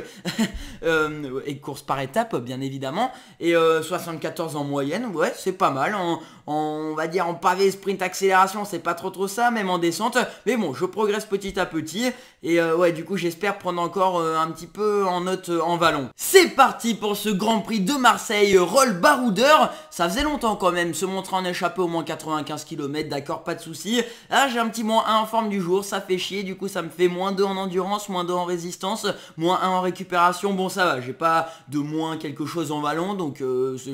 et courses par étape, bien évidemment. Et 74 en moyenne, ouais, c'est pas mal. En, on va dire en pavé sprint accélération, c'est pas trop trop ça, même en descente. Mais bon, je progresse petit à petit. Et euh, ouais, du coup, j'espère prendre encore euh, un petit peu en note euh, en vallon. C'est parti pour ce Grand Prix de Marseille, Roll Baroudeur. Ça faisait longtemps quand même, se montrer en échappée au moins 95 km, d'accord, pas de souci. Là, ah, j'ai un petit moins 1 en forme du jour, ça fait chier. Du coup, ça me fait moins 2 en endurance, moins 2 en résistance, moins 1 en récupération. Bon, ça va, j'ai pas de moins quelque chose en vallon, donc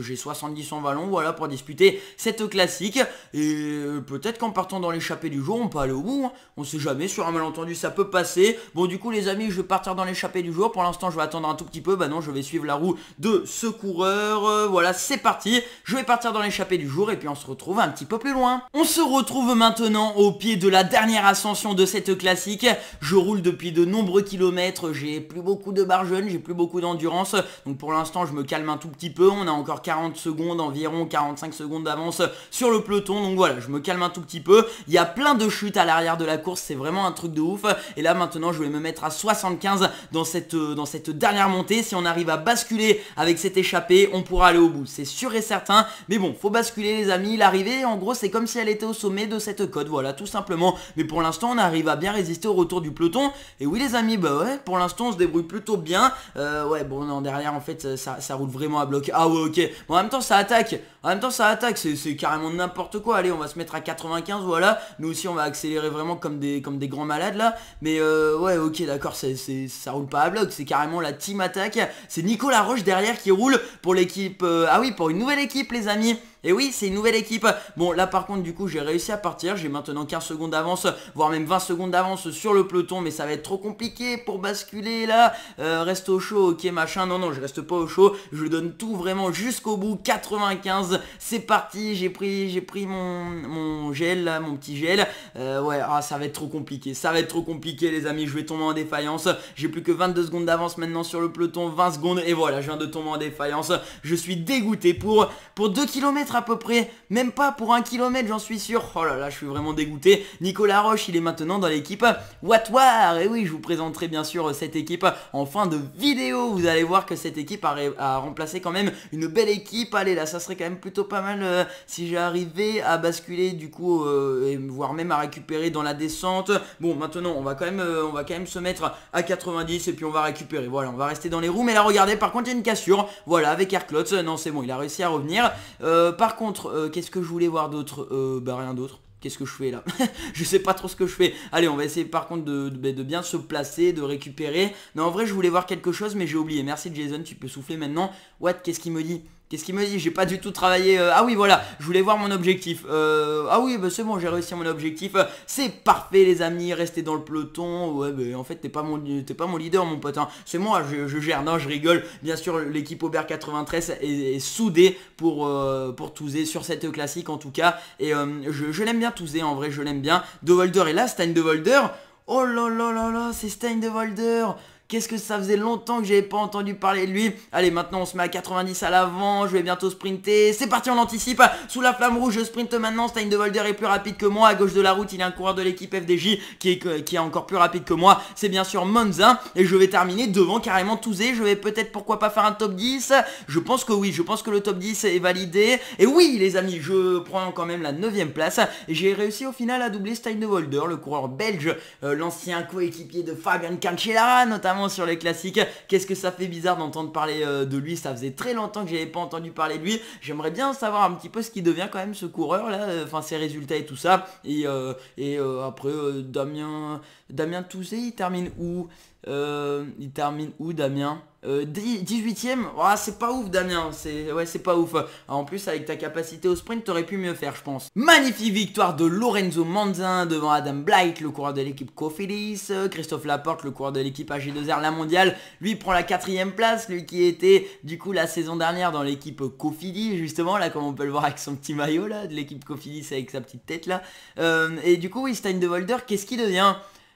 j'ai 70 en vallon, voilà, pour disputer cette classique. Et euh, peut-être qu'en partant dans l'échappée du jour, on peut aller au bout. Hein. On sait jamais, sur un malentendu, ça peut passer. Bon, du coup, les amis, je vais partir dans l'échappée du jour. Pour l'instant, je vais attendre un tout petit peu. Bah non, je vais suivre la roue de ce coureur. Euh, voilà, c'est parti. Je vais partir dans l'échappée du jour et puis on se retrouve un petit peu plus loin. On se retrouve maintenant au pied de la dernière ascension de cette classique. Je roule depuis de nombreux kilomètres. J'ai plus beaucoup de barres jeunes j'ai plus beaucoup d'endurance. Donc pour l'instant, je me calme un tout petit peu. On a encore 40 secondes environ, 45 secondes d'avance sur le peloton. Donc voilà, je me calme un tout petit peu. Il y a plein de chutes à l'arrière de la course, c'est vraiment un truc de ouf. Et là maintenant, je vais me mettre à 75 dans cette, euh, dans cette dernière montée. Si on arrive à basculer avec cette échappée, on pourra aller au bout. C'est sûr et certain. Mais bon, faut basculer les amis. L'arrivée, en gros, c'est comme si elle était au sommet de cette côte. Voilà, tout simplement. Mais pour l'instant, on arrive à bien résister au retour du peloton. Et oui les amis, bah ouais, pour l'instant, on se débrouille plutôt bien. Euh, ouais, bon, non, derrière, en fait, ça, ça roule vraiment à bloc. Ah ouais, ok. en même temps, ça attaque. En même temps, ça attaque. C'est carrément n'importe quoi. Allez, on va se mettre à 95, voilà. Nous aussi, on va accélérer vraiment comme des, comme des grands malades, là. Mais euh, ouais, ok, d'accord, C'est ça roule pas à bloc. C'est carrément la team attaque. C'est Nicolas Roche derrière qui roule pour l'équipe... Euh, ah oui, pour une nouvelle équipe, les amis. Et oui, c'est une nouvelle équipe. Bon, là par contre, du coup, j'ai réussi à partir. J'ai maintenant 15 secondes d'avance, voire même 20 secondes d'avance sur le peloton. Mais ça va être trop compliqué pour basculer là. Euh, reste au chaud, ok, machin. Non, non, je reste pas au chaud. Je donne tout vraiment jusqu'au bout. 95, c'est parti. J'ai pris, j'ai pris mon, gel, là, mon petit gel. Euh, ouais, ah, ça va être trop compliqué. Ça va être trop compliqué, les amis. Je vais tomber en défaillance. J'ai plus que 22 secondes d'avance maintenant sur le peloton. 20 secondes. Et voilà, je viens de tomber en défaillance. Je suis dégoûté pour, pour 2 km à peu près, même pas pour un kilomètre j'en suis sûr. Oh là là, je suis vraiment dégoûté. Nicolas Roche, il est maintenant dans l'équipe war Et oui, je vous présenterai bien sûr cette équipe en fin de vidéo. Vous allez voir que cette équipe a, remplacé quand même une belle équipe. Allez là, ça serait quand même plutôt pas mal euh, si j'arrivais à basculer du coup, euh, et, voire même à récupérer dans la descente. Bon, maintenant on va quand même, euh, on va quand même se mettre à 90 et puis on va récupérer. Voilà, on va rester dans les roues. Mais là, regardez, par contre, il y a une cassure. Voilà, avec Erklotz. Non, c'est bon, il a réussi à revenir. par par contre, euh, qu'est-ce que je voulais voir d'autre euh, Bah rien d'autre. Qu'est-ce que je fais là Je sais pas trop ce que je fais. Allez, on va essayer par contre de, bah, de, bien se placer, de récupérer. Non, en vrai, je voulais voir quelque chose, mais j'ai oublié. Merci Jason, tu peux souffler maintenant. What Qu'est-ce qu'il me dit Qu'est-ce qu'il me dit J'ai pas du tout travaillé. Euh, ah oui, voilà, je voulais voir mon objectif. Euh, ah oui, bah, c'est bon, j'ai réussi mon objectif. C'est parfait, les amis, restez dans le peloton. Ouais, en fait, t'es pas, mon... pas mon leader, mon pote. Hein. C'est moi, je, gère. Non, je rigole. Bien sûr, l'équipe Aubert 93 est, soudée pour, euh, pour sur cette classique, en tout cas. Et je, l'aime bien touser, en vrai, je l'aime bien. De Volder est là, Stein De Volder. Oh là là là là, c'est Stein De Volder Qu'est-ce que ça faisait longtemps que j'avais pas entendu parler de lui Allez, maintenant on se met à 90 à l'avant, je vais bientôt sprinter. C'est parti, on anticipe Sous la flamme rouge, je sprinte maintenant. Stein de Volder est plus rapide que moi. À gauche de la route, il y a un coureur de l'équipe FDJ qui est, encore plus rapide que moi. C'est bien sûr Monza. Et je vais terminer devant carrément Touzé. Je vais peut-être, pourquoi pas, faire un top 10. Je pense que oui, je pense que le top 10 est validé. Et oui, les amis, je prends quand même la 9ème place. J'ai réussi au final à doubler Stein de Volder, le coureur belge, euh, l'ancien coéquipier de Fabian Cancellara notamment sur les classiques. Qu'est-ce que ça fait bizarre d'entendre parler euh, de lui Ça faisait très longtemps que j'avais pas entendu parler de lui. J'aimerais bien savoir un petit peu ce qui devient quand même ce coureur là, euh, enfin ses résultats et tout ça. Et, euh, et après Damien Damien Touzé, il termine où Il termine où Damien 18ème, euh, c'est pas ouf Damien, c'est ouais, c'est pas ouf. En plus avec ta capacité au sprint, t'aurais pu mieux faire, je pense. Magnifique victoire de Lorenzo Manzin devant Adam Blight, le coureur de l'équipe Cofidis, Christophe Laporte, le coureur de l'équipe AG2R La Mondiale, lui prend la quatrième place, lui qui était du coup la saison dernière dans l'équipe Cofidis justement là comme on peut le voir avec son petit maillot là de l'équipe Cofidis avec sa petite tête là. Euh, et du coup, Stein de Volder, qu'est-ce qui devient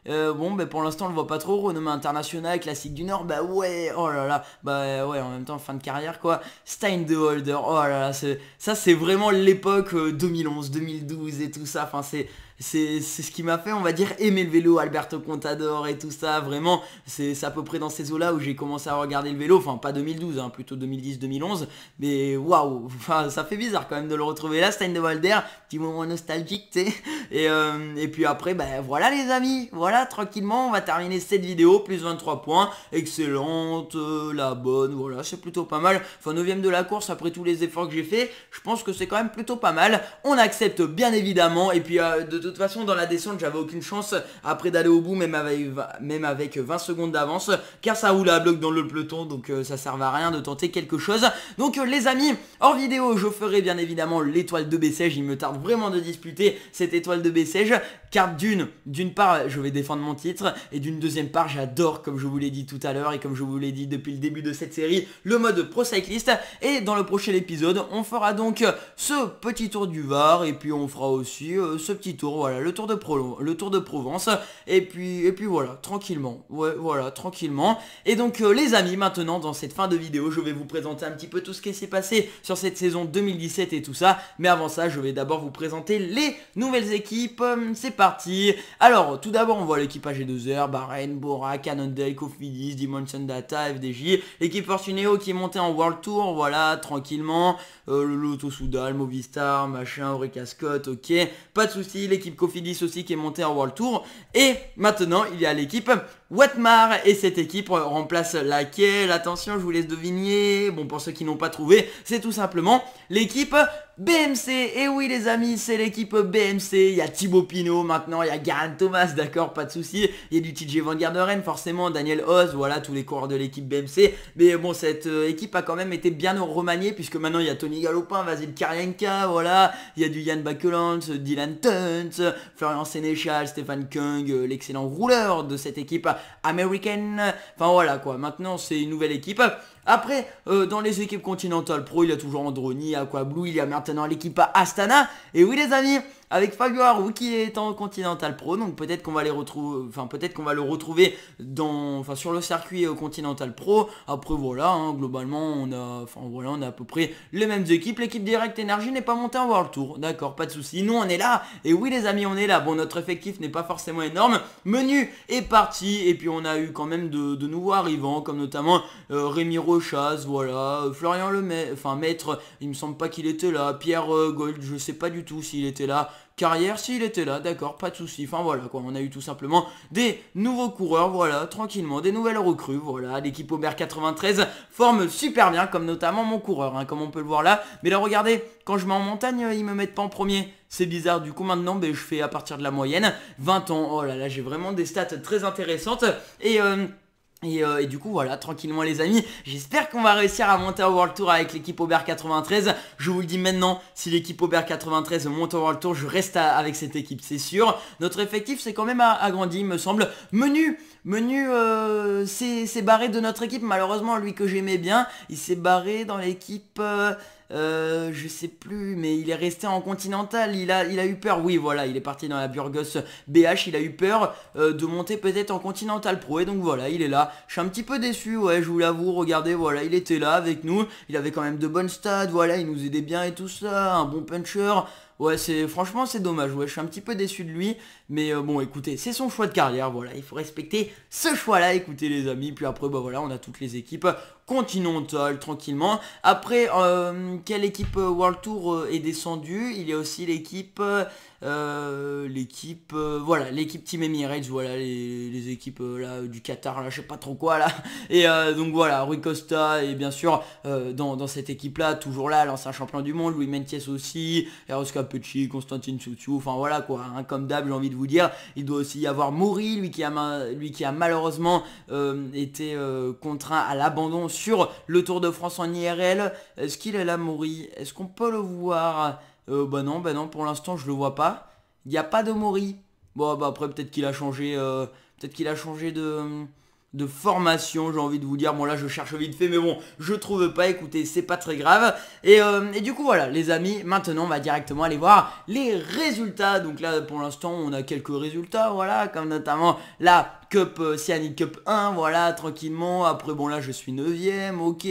euh, bon, bah, pour l'instant, on le voit pas trop. Renommé international, classique du Nord, bah ouais, oh là là, bah ouais, en même temps, fin de carrière quoi. Stein de Holder, oh là là, ça c'est vraiment l'époque 2011, euh, 2012 et tout ça. Enfin, c'est c'est ce qui m'a fait, on va dire, aimer le vélo, Alberto Contador et tout ça, vraiment, c'est à peu près dans ces eaux-là où j'ai commencé à regarder le vélo, enfin pas 2012, hein, plutôt 2010-2011, mais waouh, enfin, ça fait bizarre quand même de le retrouver là, Stein de Walder, petit moment nostalgique, tu sais, et, euh, et puis après, ben voilà les amis, voilà, tranquillement, on va terminer cette vidéo, plus 23 points, excellente, euh, la bonne, voilà, c'est plutôt pas mal, enfin 9ème de la course, après tous les efforts que j'ai fait, je pense que c'est quand même plutôt pas mal, on accepte bien évidemment, et puis euh, de de toute façon, dans la descente, j'avais aucune chance après d'aller au bout, même avec, 20 secondes d'avance, car ça roule à bloc dans le peloton, donc euh, ça sert à rien de tenter quelque chose. Donc euh, les amis, hors vidéo, je ferai bien évidemment l'étoile de Bessège, il me tarde vraiment de disputer cette étoile de Bessège, car d'une, d'une part, je vais défendre mon titre, et d'une deuxième part, j'adore, comme je vous l'ai dit tout à l'heure, et comme je vous l'ai dit depuis le début de cette série, le mode pro cycliste, et dans le prochain épisode, on fera donc ce petit tour du Var, et puis on fera aussi euh, ce petit tour voilà, le Tour de, Pro, le tour de Provence. Et puis, et puis voilà, tranquillement. voilà, tranquillement. Et donc euh, les amis, maintenant dans cette fin de vidéo, je vais vous présenter un petit peu tout ce qui s'est passé sur cette saison 2017 et tout ça. Mais avant ça, je vais d'abord vous présenter les nouvelles équipes. Hum, c'est parti. Alors, tout d'abord, on voit l'équipage AG2R, Bahreïn, Bora, Cannondale, Cofidis, Dimension Data, FDJ. L'équipe Fortuneo qui est montée en World Tour, voilà, tranquillement. Euh, Lotto Soudal, Movistar, machin, Orica Scott, ok. Pas de soucis, l'équipe Cofidis aussi qui est montée en World Tour. Et maintenant, il y a l'équipe Watmar et cette équipe remplace laquelle Attention, je vous laisse deviner. Bon, pour ceux qui n'ont pas trouvé, c'est tout simplement l'équipe BMC. Et eh oui, les amis, c'est l'équipe BMC. Il y a Thibaut Pinot maintenant, il y a Garan Thomas, d'accord, pas de souci. Il y a du TJ Van Garderen, forcément, Daniel Oz, voilà, tous les coureurs de l'équipe BMC. Mais bon, cette euh, équipe a quand même été bien remaniée, puisque maintenant il y a Tony Galopin, Vasil Karienka, voilà. Il y a du Yann Bakeland, Dylan Tunt, Florian Sénéchal, Stéphane Kung, euh, l'excellent rouleur de cette équipe American. Enfin voilà quoi, maintenant c'est une nouvelle équipe. Après, euh, dans les équipes continentales pro, il y a toujours Androni, Aquablue, il y a maintenant l'équipe à Astana. Et oui les amis, avec Fabio qui est en Continental Pro, donc peut-être qu'on va les retrouver, enfin peut-être qu'on va le retrouver dans, enfin sur le circuit euh, Continental Pro. Après voilà, hein, globalement on a, enfin voilà, on a à peu près les mêmes équipes. L'équipe Direct Energy n'est pas montée en World Tour, d'accord, pas de souci. Nous on est là, et oui les amis on est là. Bon notre effectif n'est pas forcément énorme. Menu est parti, et puis on a eu quand même de, nouveaux arrivants, comme notamment euh, Rémi Chasse, voilà. Florian Le enfin Maître, il me semble pas qu'il était là. Pierre euh, Gold, je sais pas du tout s'il était là. Carrière, s'il était là, d'accord, pas de souci. Enfin voilà quoi, on a eu tout simplement des nouveaux coureurs, voilà, tranquillement, des nouvelles recrues, voilà. L'équipe Aubert 93 forme super bien, comme notamment mon coureur, hein, comme on peut le voir là. Mais là regardez, quand je mets en montagne, euh, ils me mettent pas en premier. C'est bizarre, du coup maintenant ben, je fais à partir de la moyenne 20 ans. Oh là là, j'ai vraiment des stats très intéressantes. Et... Euh, euh, et, du coup voilà tranquillement les amis J'espère qu'on va réussir à monter au World Tour Avec l'équipe Aubert 93 Je vous le dis maintenant si l'équipe Aubert 93 monte au World Tour je reste avec cette équipe C'est sûr notre effectif s'est quand même agrandi Il me semble menu Menu euh, s'est barré de notre équipe Malheureusement lui que j'aimais bien Il s'est barré dans l'équipe euh, euh, je sais plus, mais il est resté en continental. Il a, il a eu peur. Oui, voilà, il est parti dans la Burgos BH. Il a eu peur euh, de monter peut-être en Continental Pro. Et donc voilà, il est là. Je suis un petit peu déçu, ouais, je vous l'avoue. Regardez, voilà, il était là avec nous. Il avait quand même de bonnes stats. Voilà, il nous aidait bien et tout ça. Un bon puncher. Ouais, c'est franchement c'est dommage. Ouais, je suis un petit peu déçu de lui, mais euh, bon, écoutez, c'est son choix de carrière. Voilà, il faut respecter ce choix-là. Écoutez les amis, puis après, bah voilà, on a toutes les équipes continentales tranquillement. Après, euh, quelle équipe euh, World Tour est descendue Il y a aussi l'équipe euh, l'équipe, euh, voilà, l'équipe Team Emirates, voilà, les, équipes euh, là du Qatar, là, je sais pas trop quoi là. Et donc voilà, Rui Costa et bien sûr dans, cette équipe là, toujours là, l'ancien champion du monde, Louis Mentiès aussi, Eros Capucci, Constantine Soutiou enfin voilà quoi, hein, comme d'hab, j'ai envie de vous dire, il doit aussi y avoir Mori, lui qui a, lui qui a malheureusement été contraint à l'abandon sur le Tour de France en IRL. Est-ce qu'il est là, Mori Est-ce qu'on peut le voir euh, bah non, bah non, pour l'instant je le vois pas. Il n'y a pas de Mori. Bon bah après peut-être qu'il a changé euh, peut-être qu'il a changé de de formation, j'ai envie de vous dire, bon là je cherche vite fait, mais bon, je trouve pas, écoutez, c'est pas très grave. Et, euh, et, du coup voilà, les amis, maintenant on va directement aller voir les résultats. Donc là pour l'instant on a quelques résultats, voilà, comme notamment la Cup, euh, Cyanide Cup 1, voilà, tranquillement. Après, bon, là, je suis 9ème, ok.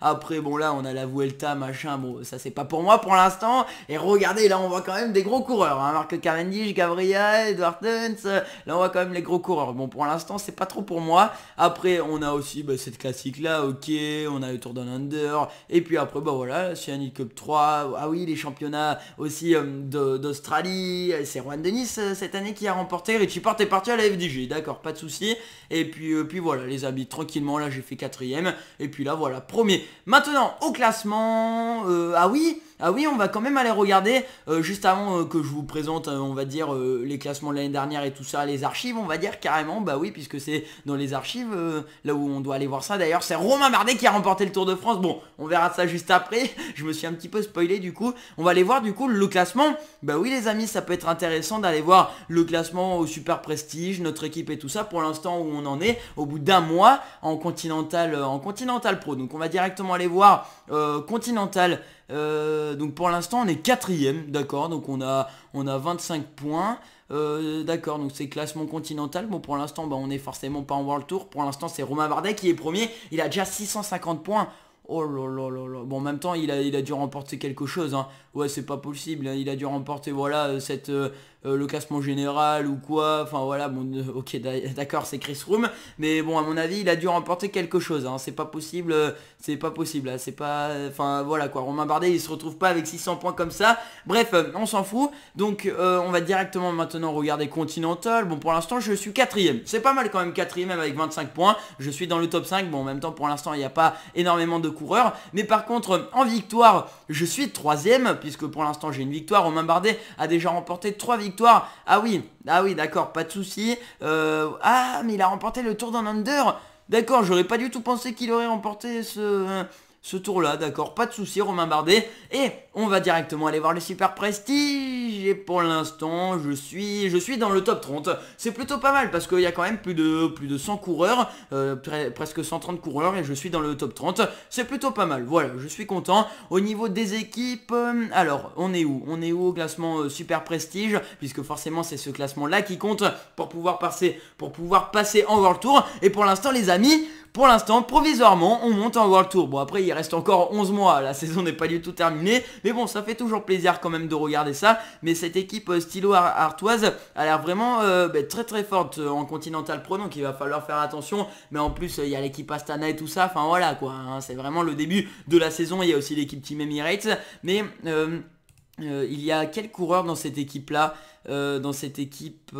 Après, bon, là, on a la Vuelta, machin. Bon, ça, c'est pas pour moi pour l'instant. Et regardez, là, on voit quand même des gros coureurs. Hein. Marc Cavendish, Gabriel, Edward Hunt. Là, on voit quand même les gros coureurs. Bon, pour l'instant, c'est pas trop pour moi. Après, on a aussi bah, cette classique-là, ok. On a le Tour d'un Under. Et puis après, bah voilà, Cyanide Cup 3. Ah oui, les championnats aussi euh, d'Australie. C'est Juan Denis euh, cette année qui a remporté. Richie Porte est parti à la FDG, d'accord, pas de et puis, euh, puis voilà, les habits tranquillement, là j'ai fait quatrième. Et puis là, voilà, premier. Maintenant, au classement... Euh, ah oui ah oui, on va quand même aller regarder, euh, juste avant euh, que je vous présente, euh, on va dire, les classements de l'année dernière et tout ça, les archives, on va dire carrément, bah oui, puisque c'est dans les archives, là où on doit aller voir ça. D'ailleurs, c'est Romain Bardet qui a remporté le Tour de France. Bon, on verra ça juste après. je me suis un petit peu spoilé du coup. On va aller voir du coup le classement. Bah oui, les amis, ça peut être intéressant d'aller voir le classement au Super Prestige, notre équipe et tout ça. Pour l'instant où on en est, au bout d'un mois en Continental, en Continental Pro. Donc on va directement aller voir Continental euh, donc pour l'instant on est quatrième, d'accord, donc on a, on a 25 points. Euh, d'accord, donc c'est classement continental. Bon, pour l'instant, bah, on est forcément pas en World Tour. Pour l'instant, c'est Romain Bardet qui est premier. Il a déjà 650 points. Oh là là là là. Bon, en même temps, il a, il a dû remporter quelque chose. Hein. Ouais, c'est pas possible. Hein. Il a dû remporter, voilà, euh, cette, euh, le classement général ou quoi. Enfin voilà, bon, euh, ok, d'accord, c'est Chris Room, mais bon, à mon avis, il a dû remporter quelque chose. Hein. C'est pas possible, euh, c'est pas possible. Hein. C'est pas, enfin voilà quoi. Romain Bardet, il se retrouve pas avec 600 points comme ça. Bref, on s'en fout. Donc on va directement maintenant regarder Continental. Bon, pour l'instant, je suis quatrième. C'est pas mal quand même quatrième avec 25 points. Je suis dans le top 5. Bon, en même temps, pour l'instant, il n'y a pas énormément de coureurs. Mais par contre, en victoire, je suis troisième puisque pour l'instant, j'ai une victoire. Romain Bardet a déjà remporté 3 victoires ah oui, ah oui, d'accord, pas de souci. Euh, ah, mais il a remporté le tour d'un under. D'accord, j'aurais pas du tout pensé qu'il aurait remporté ce, ce tour-là. D'accord, pas de souci, Romain Bardet. Et on va directement aller voir le super prestige et pour l'instant je suis je suis dans le top 30 c'est plutôt pas mal parce qu'il y a quand même plus de plus de 100 coureurs euh, presque 130 coureurs et je suis dans le top 30 c'est plutôt pas mal voilà je suis content au niveau des équipes euh, alors on est où on est où au classement euh, super prestige puisque forcément c'est ce classement là qui compte pour pouvoir passer pour pouvoir passer en World Tour et pour l'instant les amis pour l'instant, provisoirement, on monte en World Tour. Bon, après, il reste encore 11 mois. La saison n'est pas du tout terminée. Mais bon, ça fait toujours plaisir quand même de regarder ça. Mais cette équipe euh, stylo artoise a l'air vraiment euh, bah, très très forte euh, en Continental Pro. Donc il va falloir faire attention. Mais en plus, il y a l'équipe Astana et tout ça. Enfin voilà quoi. Hein. c'est vraiment le début de la saison. Il y a aussi l'équipe Team Emirates. Mais il y a quel coureur dans cette équipe là Dans cette équipe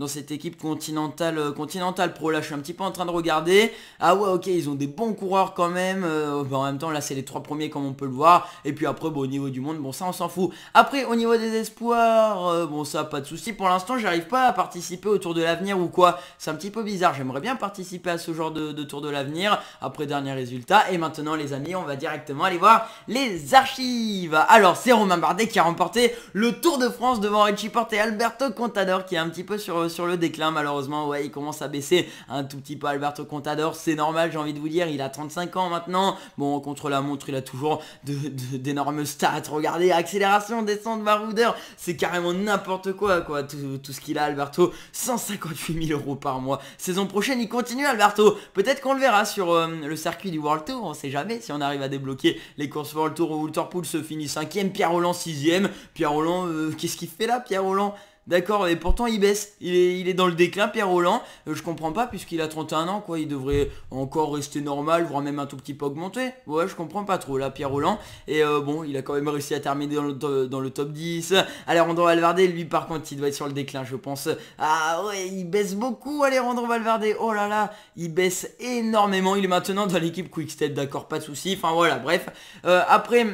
dans cette équipe continentale, euh, continentale pro. Là, je suis un petit peu en train de regarder. Ah ouais, ok, ils ont des bons coureurs quand même. Euh, bah, en même temps, là, c'est les trois premiers comme on peut le voir. Et puis après, bon, bah, au niveau du monde, bon, ça, on s'en fout. Après, au niveau des espoirs, euh, bon, ça, pas de souci. Pour l'instant, j'arrive pas à participer au Tour de l'avenir ou quoi. C'est un petit peu bizarre. J'aimerais bien participer à ce genre de, Tour de l'avenir. Après, dernier résultat. Et maintenant, les amis, on va directement aller voir les archives. Alors, c'est Romain Bardet qui a remporté le Tour de France devant Richie Porte et Alberto Contador qui est un petit peu sur sur le déclin malheureusement. Ouais, il commence à baisser un tout petit peu Alberto Contador. C'est normal, j'ai envie de vous dire, il a 35 ans maintenant. Bon, contre la montre, il a toujours d'énormes stats. Regardez, accélération, descente, baroudeur. C'est carrément n'importe quoi, quoi. Tout, ce qu'il a, Alberto. 158 000 euros par mois. Saison prochaine, il continue, Alberto. Peut-être qu'on le verra sur euh, le circuit du World Tour. On sait jamais si on arrive à débloquer les courses World Tour où Pool se finit 5ème, Pierre Roland 6ème. Pierre Roland, euh, qu'est-ce qu'il fait là, Pierre Roland D'accord, et pourtant il baisse, il est, dans le déclin Pierre Roland, euh, je comprends pas puisqu'il a 31 ans quoi, il devrait encore rester normal, voire même un tout petit peu augmenter. Ouais, je comprends pas trop là Pierre Roland, et euh, bon, il a quand même réussi à terminer dans le, top 10. Alejandro Valverde, lui par contre, il doit être sur le déclin je pense. Ah ouais, il baisse beaucoup rendre Valverde, oh là là, il baisse énormément, il est maintenant dans l'équipe Quickstep, d'accord, pas de souci. enfin voilà, bref. Euh, après,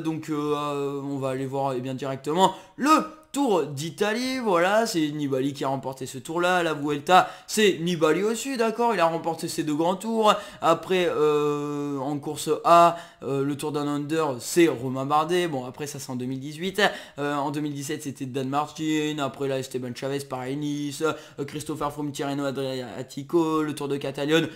donc on va aller voir eh bien directement le Tour d'Italie, voilà, c'est Nibali qui a remporté ce tour-là, la Vuelta, c'est Nibali aussi, d'accord, il a remporté ses deux grands tours, après, euh, en course A, euh, le Tour d'un Under, c'est Romain Bardet, bon, après, ça c'est en 2018, euh, en 2017, c'était Dan Martin, après là, Esteban Chavez, pareil, Nice, Christopher Froome, Tirreno Adriatico, le Tour de Catalogne,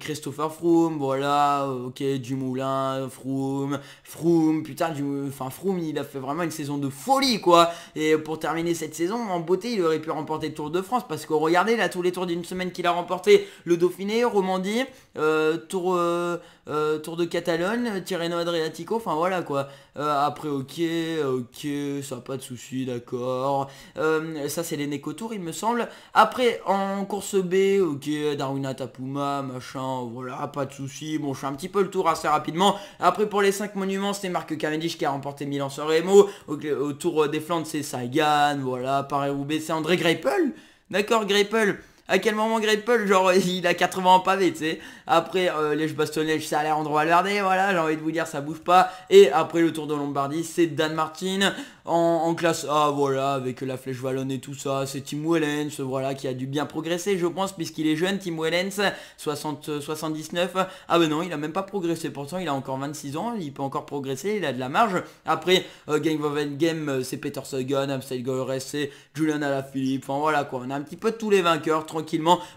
Christopher Froome, voilà, ok, Dumoulin, Froome, Froome, putain, du, enfin, Froome, il a fait vraiment une saison de folie, quoi, et pour terminer cette saison, en beauté, il aurait pu remporter le Tour de France. Parce que regardez, là, tous les tours d'une semaine qu'il a remporté, le Dauphiné, Romandie, euh, Tour, euh, euh, tour de Catalogne, Tirreno Adriatico, enfin voilà quoi. après, ok, ok, ça pas de souci, d'accord. ça, c'est les Neko il me semble. Après, en course B, ok, Daruna Tapuma, machin, voilà, pas de souci. Bon, je fais un petit peu le tour assez rapidement. Après, pour les 5 monuments, c'est Marc Cavendish qui a remporté Milan-San Au, au, Tour des Flandres, c'est Sagan, voilà, pareil, roubaix c'est André Greipel. D'accord, Greipel à quel moment Great genre, il a 80 en pavé, tu sais. Après, euh, les Bastonnages, ça a l'air endroit l'ardé voilà, j'ai envie de vous dire, ça bouge pas. Et après le tour de Lombardie, c'est Dan Martin en, classe A, voilà, avec la flèche vallonne et tout ça. C'est Tim Wellens, voilà, qui a dû bien progresser, je pense, puisqu'il est jeune, Tim Wellens, 60, 79. Euh, ah ben non, il a même pas progressé, pourtant il a encore 26 ans, il peut encore progresser, il a de la marge. Après, euh, Game of Endgame, c'est Peter Sagan, Amstel Gold c'est Julian Alaphilippe, enfin voilà quoi, on a un petit peu tous les vainqueurs,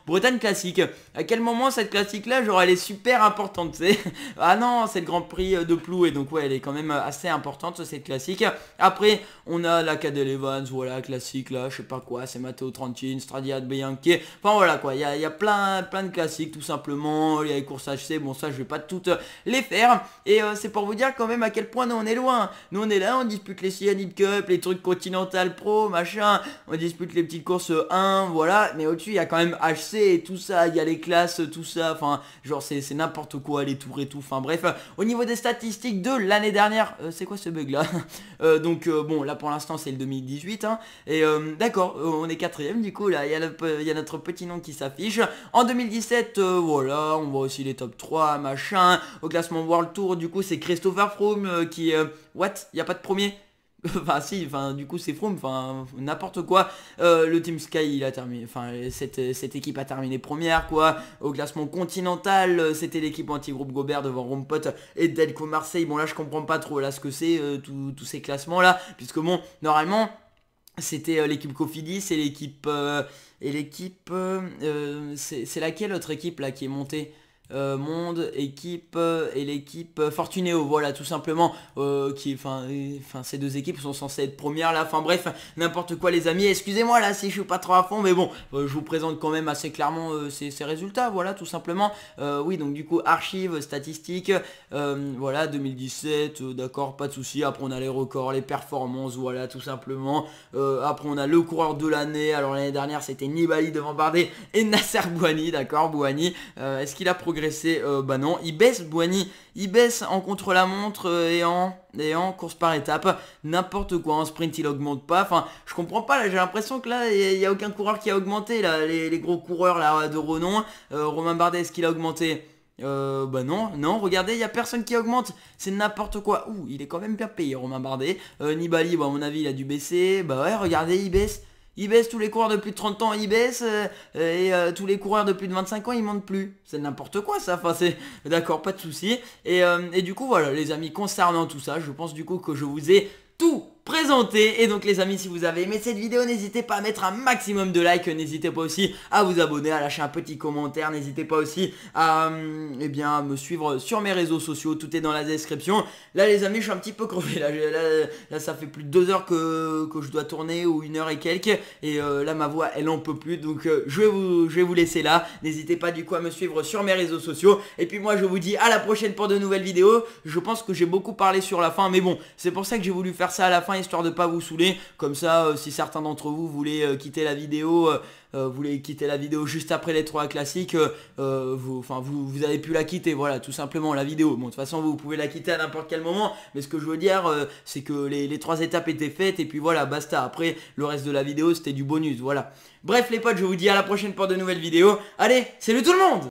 Bretagne classique. À quel moment cette classique-là, genre elle est super importante, tu sais Ah non, c'est le Grand Prix euh, de Plou et donc ouais, elle est quand même euh, assez importante cette classique. Après, on a la Cadel Evans, voilà, classique là, je sais pas quoi, c'est Matteo Trentin, stradiat Bianchi. Enfin voilà quoi, il y a, plein, plein de classiques tout simplement. Il y a les courses HC, bon ça je vais pas toutes euh, les faire. Et c'est pour vous dire quand même à quel point nous on est loin. Nous on est là, on dispute les Cyanide Cup, les trucs Continental Pro, machin. On dispute les petites courses 1, voilà. Mais au-dessus, il y a quand même HC et tout ça, il y a les classes, tout ça, enfin, genre c'est n'importe quoi, les tours et tout, enfin bref. Euh, au niveau des statistiques de l'année dernière, euh, c'est quoi ce bug là euh, Donc bon, là pour l'instant c'est le 2018, hein, et d'accord, on est quatrième du coup, là il y, a notre petit nom qui s'affiche. En 2017, voilà, on voit aussi les top 3, machin, au classement World Tour, du coup c'est Christopher Froome qui... what Il n'y a pas de premier Enfin si, enfin du coup c'est from enfin n'importe quoi. Euh, le Team Sky il a terminé, enfin cette, équipe a terminé première quoi. Au classement continental, euh, c'était l'équipe anti-groupe Gobert devant Rompot et Delco Marseille. Bon là je comprends pas trop là ce que c'est euh, tous ces classements là, puisque bon normalement c'était l'équipe Cofidis et l'équipe et l'équipe c'est laquelle autre équipe là qui est montée euh, monde, équipe euh, et l'équipe euh, Fortunéo voilà tout simplement, qui, enfin, ces deux équipes sont censées être premières là, enfin bref, n'importe quoi les amis, excusez-moi là si je suis pas trop à fond, mais bon, je vous présente quand même assez clairement ces, résultats, voilà tout simplement, oui donc du coup archives, statistiques, voilà 2017, d'accord, pas de souci, après on a les records, les performances, voilà tout simplement, après on a le coureur de l'année, alors l'année dernière c'était Nibali devant Bardet et Nasser Bouani, d'accord, Bouani, est-ce qu'il a progressé euh, bah non, il baisse Boigny, il baisse en contre-la-montre euh, et, en, et en course par étape. N'importe quoi, en sprint il augmente pas. Enfin, je comprends pas là, j'ai l'impression que là, il n'y a, aucun coureur qui a augmenté. Là, les, gros coureurs là de renom. Euh, Romain Bardet, est-ce qu'il a augmenté bah non, non, regardez, il n'y a personne qui augmente, c'est n'importe quoi. Ouh, il est quand même bien payé Romain Bardet. Nibali, à mon avis, il a dû baisser. Bah ouais, regardez, il baisse. Ils baissent tous les coureurs de plus de 30 ans, ils baissent, euh, euh, et euh, tous les coureurs de plus de 25 ans, ils montent plus. C'est n'importe quoi ça, enfin c'est... D'accord, pas de souci. Et, et, du coup, voilà, les amis, concernant tout ça, je pense du coup que je vous ai tout présenter. Et donc les amis, si vous avez aimé cette vidéo, n'hésitez pas à mettre un maximum de likes, n'hésitez pas aussi à vous abonner, à lâcher un petit commentaire, n'hésitez pas aussi à, euh, eh bien, me suivre sur mes réseaux sociaux, tout est dans la description. Là les amis, je suis un petit peu crevé, là, là, ça fait plus de deux heures que, que, je dois tourner ou une heure et quelques, et euh, là ma voix elle en peut plus, donc euh, je, vais vous, je vais vous laisser là. N'hésitez pas du coup à me suivre sur mes réseaux sociaux, et puis moi je vous dis à la prochaine pour de nouvelles vidéos. Je pense que j'ai beaucoup parlé sur la fin, mais bon, c'est pour ça que j'ai voulu faire ça à la fin histoire de pas vous saouler. Comme ça, euh, si certains d'entre vous voulaient euh, quitter la vidéo, euh, voulaient quitter la vidéo juste après les trois classiques, vous, enfin, vous, vous, avez pu la quitter, voilà, tout simplement la vidéo. Bon, de toute façon, vous pouvez la quitter à n'importe quel moment, mais ce que je veux dire, c'est que les, les trois étapes étaient faites et puis voilà, basta. Après, le reste de la vidéo, c'était du bonus, voilà. Bref les potes, je vous dis à la prochaine pour de nouvelles vidéos. Allez, salut tout le monde